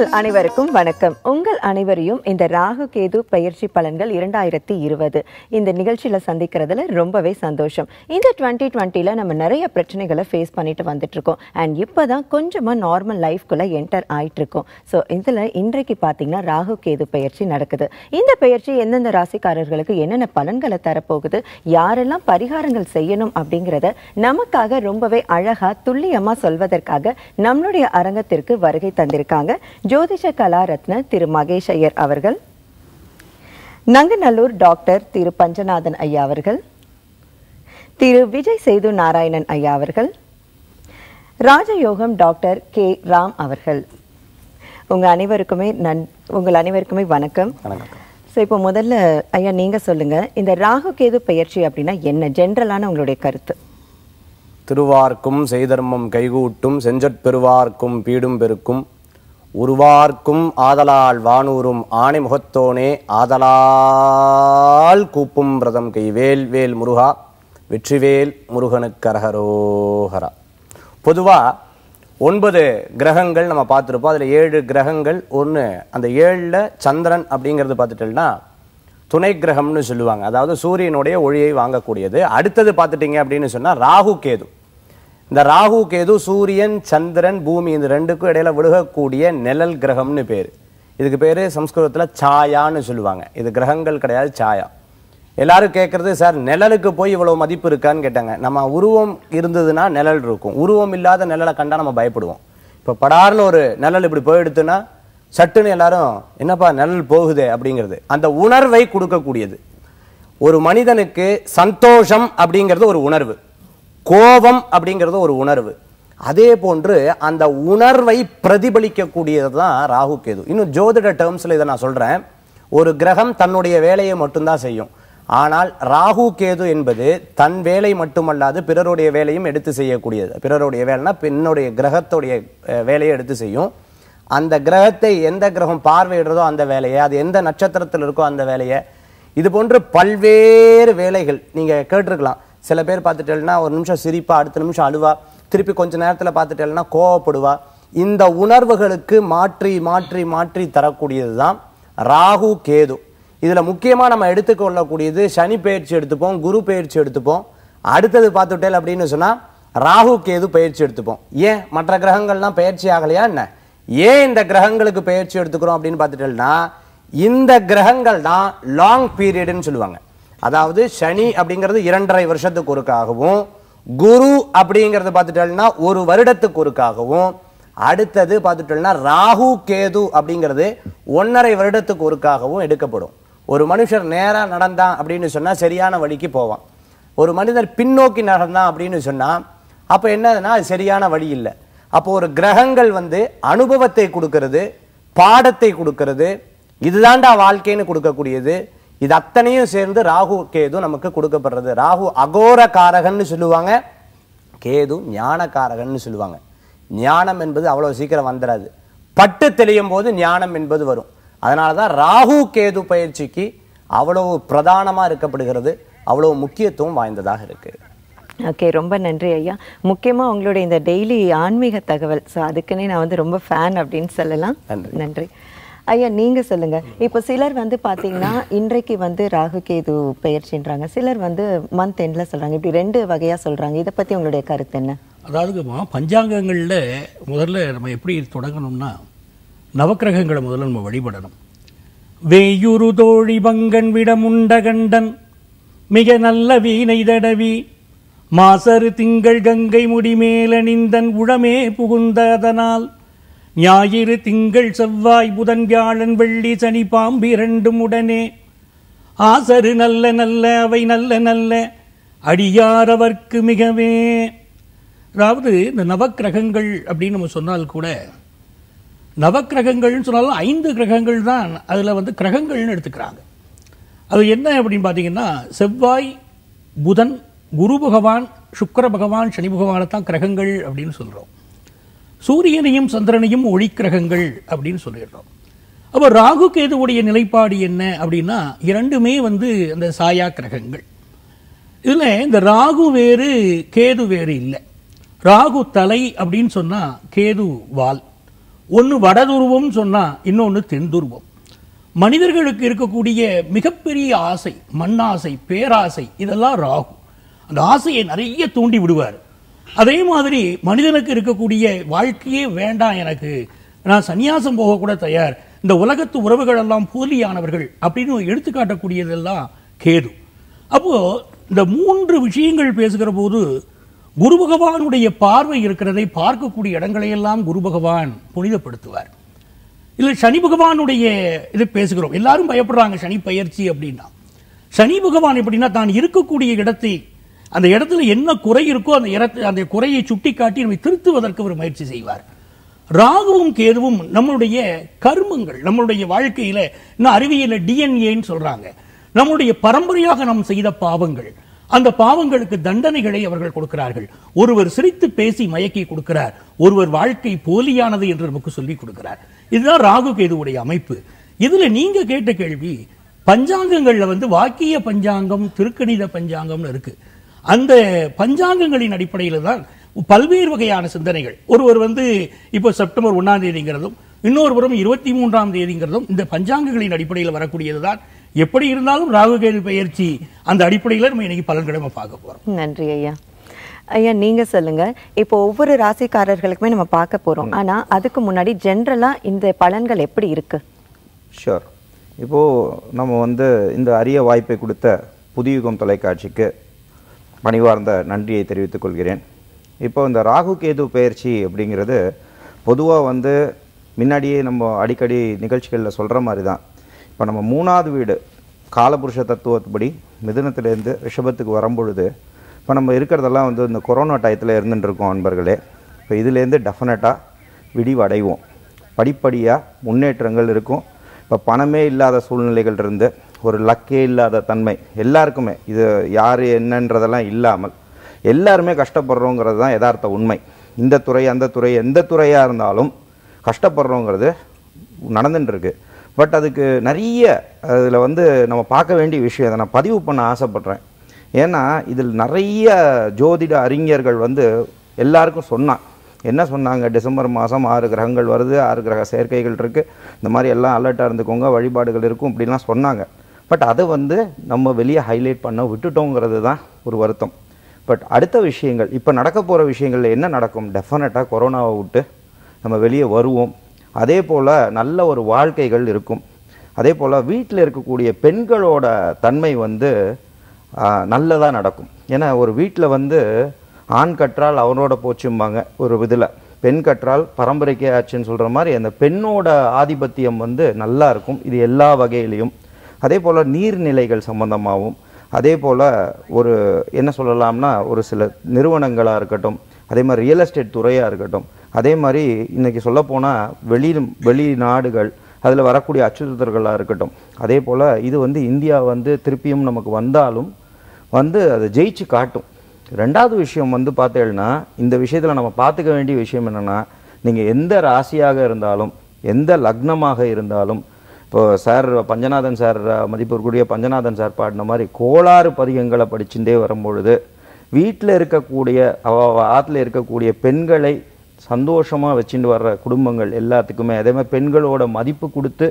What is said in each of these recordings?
உங்கள் அனைவருக்கும் வணக்கம் உங்கள் அனைவரையும் இந்த ராகு கேது பயிற்சி பலன்கள் இரண்டாயிரத்தி இருபது இந்த நிகழ்ச்சியில் சந்திக்கிறதுல ரொம்பவே சந்தோஷம் இந்த டுவெண்ட்டி டுவெண்ட்டியில் நம்ம நிறைய பிரச்சனைகளை ஃபேஸ் பண்ணிட்டு வந்துட்டு இருக்கோம் அண்ட் இப்போ தான் கொஞ்சமாக நார்மல் லைஃப்குள்ளே என்டர் இருக்கோம் ஸோ இதில் இன்றைக்கு பார்த்தீங்கன்னா ராகு கேது பயிற்சி நடக்குது இந்த பயிற்சி எந்தெந்த ராசிக்காரர்களுக்கு என்னென்ன பலன்களை தரப்போகுது யாரெல்லாம் பரிகாரங்கள் செய்யணும் அப்படிங்கிறத நமக்காக ரொம்பவே அழகாக துல்லியமாக சொல்வதற்காக நம்மளுடைய அரங்கத்திற்கு வருகை தந்திருக்காங்க ஜோதிஷ கலாரத்ன திரு மகேஷ் ஐயர் அவர்கள் நங்கநல்லூர் டாக்டர் திரு பஞ்சநாதன் ஐயா அவர்கள் திரு விஜய் சேது நாராயணன் ஐயா அவர்கள் ராஜயோகம் டாக்டர் கே ராம் அவர்கள் உங்கள் அனைவருக்குமே நன் உங்கள் அனைவருக்குமே வணக்கம் ஸோ இப்போ முதல்ல ஐயா நீங்கள் சொல்லுங்கள் இந்த ராகு கேது பயிற்சி அப்படின்னா என்ன ஜென்ரலான உங்களுடைய கருத்து திருவார்க்கும் செய்தர்மம் கைகூட்டும் செஞ்சற் பெருவார்க்கும் பீடும் பெருக்கும் உருவார்க்கும் ஆதலால் வானூரும் ஆணை முகத்தோனே ஆதலால் கூப்பும் பிரதம் கை வேல் வேல் முருகா வெற்றிவேல் முருகனுக்கரகரோகரா பொதுவாக ஒன்பது கிரகங்கள் நம்ம பார்த்துருப்போம் அதில் ஏழு கிரகங்கள் ஒன்று அந்த ஏழில் சந்திரன் அப்படிங்கிறது பார்த்துட்டோம்னா துணை கிரகம்னு சொல்லுவாங்க அதாவது சூரியனுடைய ஒளியை வாங்கக்கூடியது அடுத்தது பார்த்துட்டிங்க அப்படின்னு சொன்னால் ராகு கேது இந்த ராகு கேது சூரியன் சந்திரன் பூமி இந்த ரெண்டுக்கும் இடையில விழுகக்கூடிய நிழல் கிரகம்னு பேர் இதுக்கு பேர் சம்ஸ்கிருதத்தில் சாயான்னு சொல்லுவாங்க இது கிரகங்கள் கிடையாது சாயா எல்லாரும் கேட்குறது சார் நிழலுக்கு போய் இவ்வளோ மதிப்பு இருக்கான்னு கேட்டாங்க நம்ம உருவம் இருந்ததுன்னா நிழல் இருக்கும் உருவம் இல்லாத நிழலை கண்டால் நம்ம பயப்படுவோம் இப்போ படார்னு ஒரு நிழல் இப்படி போயிடுத்துன்னா சட்டுன்னு எல்லாரும் என்னப்பா நிழல் போகுது அப்படிங்கிறது அந்த உணர்வை கொடுக்கக்கூடியது ஒரு மனிதனுக்கு சந்தோஷம் அப்படிங்கிறது ஒரு உணர்வு கோபம் அப்படிங்கிறது ஒரு உணர்வு அதே போன்று அந்த உணர்வை பிரதிபலிக்கக்கூடியது தான் ராகு கேது இன்னும் ஜோதிட டேர்ம்ஸில் இதை நான் சொல்கிறேன் ஒரு கிரகம் தன்னுடைய வேலையை மட்டும்தான் செய்யும் ஆனால் ராகு கேது என்பது தன் வேலை மட்டுமல்லாது பிறருடைய வேலையும் எடுத்து செய்யக்கூடியது பிறருடைய வேலைனா பின்னுடைய கிரகத்துடைய வேலையை எடுத்து செய்யும் அந்த கிரகத்தை எந்த கிரகம் பார்வையிடுறதோ அந்த வேலையை அது எந்த நட்சத்திரத்தில் இருக்கோ அந்த வேலையை இது போன்று பல்வேறு வேலைகள் நீங்கள் கேட்டிருக்கலாம் சில பேர் பார்த்துட்டேன்னா ஒரு நிமிஷம் சிரிப்பா அடுத்த நிமிஷம் அழுவா திருப்பி கொஞ்ச நேரத்தில் பார்த்துட்டேன்னா கோவப்படுவா இந்த உணர்வுகளுக்கு மாற்றி மாற்றி மாற்றி தரக்கூடியது தான் ராகு கேது இதில் முக்கியமாக நம்ம எடுத்துக்கொள்ளக்கூடியது சனி பயிற்சி எடுத்துப்போம் குரு பயிற்சி எடுத்துப்போம் அடுத்தது பார்த்துட்டேல் அப்படின்னு சொன்னால் ராகு கேது பயிற்சி எடுத்துப்போம் ஏன் மற்ற கிரகங்கள்லாம் பயிற்சி ஆகலையா என்ன ஏன் இந்த கிரகங்களுக்கு பயிற்சி எடுத்துக்கிறோம் அப்படின்னு பார்த்துட்டேன்னா இந்த கிரகங்கள் தான் லாங் பீரியடுன்னு சொல்லுவாங்க அதாவது சனி அப்படிங்கிறது இரண்டரை வருஷத்துக்கு ஒருக்காகவும் குரு அப்படிங்கிறது பார்த்துட்டோம்னா ஒரு வருடத்துக்கு ஒருக்காகவும் அடுத்தது பார்த்துட்டோம்னா ராகு கேது அப்படிங்கிறது ஒன்றரை வருடத்துக்கு ஒருக்காகவும் எடுக்கப்படும் ஒரு மனுஷர் நேராக நடந்தான் அப்படின்னு சொன்னால் சரியான வழிக்கு போவான் ஒரு மனிதர் பின்னோக்கி நடந்தான் அப்படின்னு சொன்னால் அப்போ என்னதுன்னா அது சரியான வழி இல்லை அப்போ ஒரு கிரகங்கள் வந்து அனுபவத்தை கொடுக்கறது பாடத்தை கொடுக்கறது இதுதான்டா வாழ்க்கைன்னு கொடுக்கக்கூடியது இது அத்தனையும் சேர்ந்து ராகு கேது நமக்கு கொடுக்கப்படுறது ராகு அகோர காரகன்னு சொல்லுவாங்க கேது ஞானக்காரகன்னு சொல்லுவாங்க ஞானம் என்பது அவ்வளோ சீக்கிரம் வந்துடாது பட்டு தெளியும் போது ஞானம் என்பது வரும் அதனால தான் ராகு கேது பயிற்சிக்கு அவ்வளவு பிரதானமாக இருக்கப்படுகிறது அவ்வளவு முக்கியத்துவம் வாய்ந்ததாக இருக்குது ஓகே ரொம்ப நன்றி ஐயா முக்கியமாக உங்களுடைய இந்த டெய்லி ஆன்மீக தகவல் ஸோ அதுக்குன்னே நான் வந்து ரொம்ப ஃபேன் அப்படின்னு சொல்லலாம் நன்றி ஐயா நீங்கள் சொல்லுங்கள் இப்போ சிலர் வந்து பாத்தீங்கன்னா இன்றைக்கு வந்து ராகு கேது பயிற்சின்றாங்க சிலர் வந்து மந்த் எண்ட்ல சொல்கிறாங்க இப்படி ரெண்டு வகையாக சொல்கிறாங்க இதை பற்றி உங்களுடைய கருத்து என்ன அதாவது பஞ்சாங்கங்களில் முதல்ல நம்ம எப்படி தொடங்கணும்னா நவக்கிரகங்களை முதல்ல நம்ம வழிபடணும் வேயுரு தோழி பங்கன் விட கண்டன் மிக நல்ல வீணை தடவி மாசரு திங்கள் கங்கை முடிமேலணிந்தன் உழமே புகுந்ததனால் ஞாயிறு திங்கள் செவ்வாய் புதன் வியாழன் வெள்ளி சனி பாம்பு இரண்டும் உடனே ஆசரு நல்ல நல்ல அவை நல்ல நல்ல அடியாரவர்க்கு மிகவே அதாவது இந்த நவக்கிரகங்கள் அப்படின்னு நம்ம சொன்னால் கூட நவக்கிரகங்கள்னு சொன்னாலும் ஐந்து கிரகங்கள் தான் அதில் வந்து கிரகங்கள்னு எடுத்துக்கிறாங்க அது என்ன அப்படின்னு பார்த்தீங்கன்னா செவ்வாய் புதன் குரு பகவான் சுக்கர பகவான் சனி பகவானை தான் கிரகங்கள் அப்படின்னு சொல்கிறோம் சூரியனையும் சந்திரனையும் ஒளி கிரகங்கள் அப்படின்னு சொல்லிடுறோம் அப்போ ராகு கேதுவுடைய நிலைப்பாடு என்ன அப்படின்னா இரண்டுமே வந்து அந்த சாயா கிரகங்கள் இதில் இந்த ராகு வேறு கேது வேறு இல்லை ராகு தலை அப்படின்னு சொன்னால் கேது வால் ஒன்று வடதுருவம் சொன்னால் இன்னொன்று தென்துருவம் மனிதர்களுக்கு இருக்கக்கூடிய மிகப்பெரிய ஆசை மண்ணாசை பேராசை இதெல்லாம் ராகு அந்த ஆசையை நிறைய தூண்டி விடுவார் அதே மாதிரி மனிதனுக்கு இருக்கக்கூடிய வாழ்க்கையே வேண்டாம் எனக்கு நான் சன்னியாசம் போக கூட தயார் இந்த உலகத்து உறவுகள் எல்லாம் போலியானவர்கள் அப்படின்னு எடுத்துக்காட்டக்கூடியதெல்லாம் கேது அப்போ இந்த மூன்று விஷயங்கள் பேசுகிற போது குரு பகவானுடைய பார்வை இருக்கிறதை பார்க்கக்கூடிய இடங்களையெல்லாம் குரு பகவான் புனிதப்படுத்துவார் இல்லை சனி பகவானுடைய இது பேசுகிறோம் எல்லாரும் பயப்படுறாங்க சனி பயிற்சி அப்படின்னா சனி பகவான் எப்படின்னா தான் இருக்கக்கூடிய இடத்தை அந்த இடத்துல என்ன குறை இருக்கோ அந்த இடத்து அந்த குறையை சுட்டி காட்டி நம்மை திருத்துவதற்கு ஒரு முயற்சி செய்வார் ராகுவும் கேதுவும் நம்மளுடைய கர்மங்கள் நம்மளுடைய வாழ்க்கையில இன்னும் அறிவியல டிஎன்ஏன்னு சொல்றாங்க நம்முடைய பரம்பரையாக நாம் செய்த பாவங்கள் அந்த பாவங்களுக்கு தண்டனைகளை அவர்கள் கொடுக்கிறார்கள் ஒருவர் சிரித்து பேசி மயக்கி கொடுக்கிறார் ஒருவர் வாழ்க்கை போலியானது என்று நமக்கு சொல்லி கொடுக்கிறார் இதுதான் ராகு கேதுவுடைய அமைப்பு இதுல நீங்க கேட்ட கேள்வி பஞ்சாங்கங்கள்ல வந்து வாக்கிய பஞ்சாங்கம் திருக்கணித பஞ்சாங்கம்னு இருக்கு அந்த பஞ்சாங்கங்களின் அடிப்படையில் தான் பல்வேறு வகையான சிந்தனைகள் ஒருவர் வந்து இப்போ செப்டம்பர் ஒன்றாம் தேதிங்கிறதும் இன்னொருபுறம் இருபத்தி மூன்றாம் தேதிங்கிறதும் இந்த பஞ்சாங்கங்களின் அடிப்படையில் வரக்கூடியது தான் எப்படி இருந்தாலும் ராகுகேது பயிற்சி அந்த அடிப்படையில் நம்ம இன்னைக்கு நம்ம பார்க்க போகிறோம் நன்றி ஐயா ஐயா நீங்க சொல்லுங்க இப்போ ஒவ்வொரு ராசிக்காரர்களுக்குமே நம்ம பார்க்க போறோம் ஆனா அதுக்கு முன்னாடி ஜென்ரலா இந்த பலன்கள் எப்படி இருக்கு ஷோர் இப்போ நம்ம வந்து இந்த அரிய வாய்ப்பை கொடுத்த புதியுகம் தொலைக்காட்சிக்கு பணிவார்ந்த நன்றியை தெரிவித்துக் கொள்கிறேன் இப்போ இந்த ராகு கேது பயிற்சி அப்படிங்கிறது பொதுவாக வந்து முன்னாடியே நம்ம அடிக்கடி நிகழ்ச்சிகளில் சொல்கிற மாதிரி தான் இப்போ நம்ம மூணாவது வீடு காலபுருஷ தத்துவத்துப்படி மிதனத்திலேருந்து ரிஷபத்துக்கு வரும்பொழுது இப்போ நம்ம இருக்கிறதெல்லாம் வந்து இந்த கொரோனா டயத்தில் இருந்துட்டுருக்கோம் அன்பர்களே இப்போ இதுலேருந்து டெஃபினட்டாக விடிவடைவோம் படிப்படியாக முன்னேற்றங்கள் இருக்கும் இப்போ பணமே இல்லாத சூழ்நிலைகள் இருந்து ஒரு லக்கே இல்லாத தன்மை எல்லாருக்குமே இது யார் என்னன்றதெல்லாம் இல்லாமல் எல்லாருமே கஷ்டப்படுறோங்கிறது தான் யதார்த்த உண்மை இந்த துறை அந்த துறை எந்த துறையாக இருந்தாலும் கஷ்டப்படுறோங்கிறது நடந்துட்டுருக்கு பட் அதுக்கு நிறைய அதில் வந்து நம்ம பார்க்க வேண்டிய விஷயம் அதை நான் பதிவு பண்ண ஆசைப்பட்றேன் ஏன்னா இதில் நிறைய ஜோதிட அறிஞர்கள் வந்து எல்லாருக்கும் சொன்னான் என்ன சொன்னாங்க டிசம்பர் மாதம் ஆறு கிரகங்கள் வருது ஆறு கிரக சேர்க்கைகள் இருக்குது இந்த மாதிரி எல்லாம் அலர்ட்டாக இருந்துக்கோங்க வழிபாடுகள் இருக்கும் இப்படிலாம் சொன்னாங்க பட் அதை வந்து நம்ம வெளியே ஹைலைட் பண்ண விட்டுட்டோங்கிறது தான் ஒரு வருத்தம் பட் அடுத்த விஷயங்கள் இப்போ நடக்க போகிற விஷயங்களில் என்ன நடக்கும் டெஃபினட்டாக கொரோனாவை விட்டு நம்ம வெளியே வருவோம் அதே போல் நல்ல ஒரு வாழ்க்கைகள் இருக்கும் அதே போல் வீட்டில் இருக்கக்கூடிய பெண்களோட தன்மை வந்து நல்லதாக நடக்கும் ஏன்னா ஒரு வீட்டில் வந்து ஆண் கற்றால் அவனோட போச்சும்பாங்க ஒரு இதில் பெண் கற்றால் பரம்பரைக்கே ஆச்சுன்னு சொல்கிற மாதிரி அந்த பெண்ணோட ஆதிபத்தியம் வந்து நல்லா இருக்கும் இது எல்லா வகையிலையும் அதே போல் நீர்நிலைகள் சம்மந்தமாகவும் அதே போல் ஒரு என்ன சொல்லலாம்னா ஒரு சில நிறுவனங்களாக இருக்கட்டும் அதே மாதிரி ரியல் எஸ்டேட் துறையாக இருக்கட்டும் அதே மாதிரி இன்றைக்கி சொல்லப்போனால் வெளி வெளிநாடுகள் அதில் வரக்கூடிய அச்சுறுத்தல்களாக இருக்கட்டும் அதே போல் இது வந்து இந்தியா வந்து திருப்பியும் நமக்கு வந்தாலும் வந்து அதை ஜெயிச்சு காட்டும் ரெண்டாவது விஷயம் வந்து பார்த்தேன்னா இந்த விஷயத்தில் நம்ம பார்த்துக்க வேண்டிய விஷயம் என்னென்னா நீங்கள் எந்த ராசியாக இருந்தாலும் எந்த லக்னமாக இருந்தாலும் இப்போ சார் பஞ்சநாதன் சார் மதிப்பிற்குரிய பஞ்சநாதன் சார் பாடின மாதிரி கோளாறு பதிகங்களை படிச்சுட்டே வரும்பொழுது வீட்டில் இருக்கக்கூடிய ஆற்றுல இருக்கக்கூடிய பெண்களை சந்தோஷமாக வச்சுட்டு வர்ற குடும்பங்கள் எல்லாத்துக்குமே அதே மாதிரி பெண்களோட மதிப்பு கொடுத்து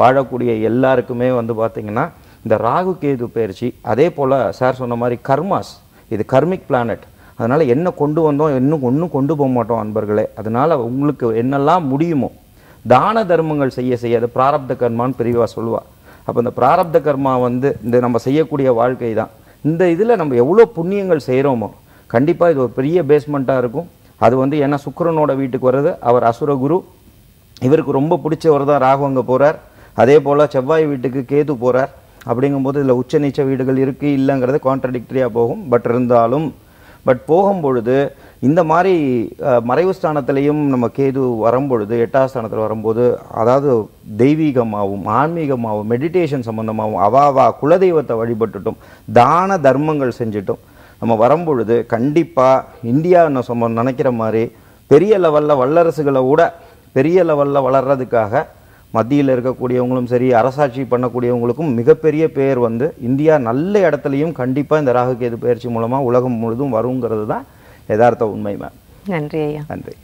வாழக்கூடிய எல்லாருக்குமே வந்து பார்த்திங்கன்னா இந்த ராகு கேது பயிற்சி அதே போல் சார் சொன்ன மாதிரி கர்மாஸ் இது கர்மிக் பிளானட் அதனால் என்ன கொண்டு வந்தோம் இன்னும் ஒன்றும் கொண்டு போக மாட்டோம் அன்பர்களே அதனால் உங்களுக்கு என்னெல்லாம் முடியுமோ தான தர்மங்கள் செய்ய செய்ய அது பிராரப்த கர்மான்னு பிரிவாக சொல்லுவாள் அப்போ இந்த பிராரப்த கர்மா வந்து இந்த நம்ம செய்யக்கூடிய வாழ்க்கை தான் இந்த இதில் நம்ம எவ்வளோ புண்ணியங்கள் செய்கிறோமோ கண்டிப்பாக இது ஒரு பெரிய பேஸ்மெண்ட்டாக இருக்கும் அது வந்து ஏன்னா சுக்கரனோட வீட்டுக்கு வர்றது அவர் அசுரகுரு இவருக்கு ரொம்ப பிடிச்சவர் தான் ராகு அங்கே போகிறார் அதே போல் செவ்வாய் வீட்டுக்கு கேது போகிறார் அப்படிங்கும்போது இதில் உச்ச நீச்ச வீடுகள் இருக்குது இல்லைங்கிறது கான்ட்ரடிக்டரியாக போகும் பட் இருந்தாலும் பட் போகும்பொழுது இந்த மாதிரி மறைவு ஸ்தானத்திலையும் நம்ம கேது வரும்பொழுது எட்டாம் ஸ்தானத்தில் வரும்போது அதாவது தெய்வீகமாகவும் ஆன்மீகமாகவும் மெடிடேஷன் சம்மந்தமாகவும் அவாவா குலதெய்வத்தை வழிபட்டுட்டும் தான தர்மங்கள் செஞ்சுட்டும் நம்ம வரும்பொழுது கண்டிப்பாக இந்தியா நம்ம நினைக்கிற மாதிரி பெரிய லெவலில் வல்லரசுகளை விட பெரிய லெவலில் வளர்கிறதுக்காக மத்தியில் இருக்கக்கூடியவங்களும் சரி அரசாட்சி பண்ணக்கூடியவங்களுக்கும் மிகப்பெரிய பேர் வந்து இந்தியா நல்ல இடத்துலையும் கண்டிப்பாக இந்த ராகு கேது பயிற்சி மூலமாக உலகம் முழுதும் வருங்கிறது தான் யதார்த்த உண்மை மேம் நன்றி ஐயா நன்றி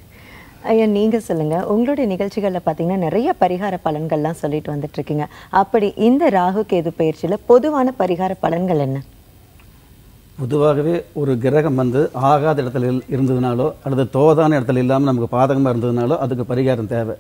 ஐயா நீங்கள் சொல்லுங்கள் உங்களுடைய நிகழ்ச்சிகளில் பார்த்தீங்கன்னா நிறைய பரிகார பலன்கள்லாம் சொல்லிட்டு வந்துட்டுருக்கீங்க அப்படி இந்த ராகு கேது பயிற்சியில் பொதுவான பரிகார பலன்கள் என்ன பொதுவாகவே ஒரு கிரகம் வந்து ஆகாத இடத்துல இருந்ததுனாலோ அல்லது தோதான இடத்துல இல்லாமல் நமக்கு பாதகமாக இருந்ததுனாலோ அதுக்கு பரிகாரம் தேவை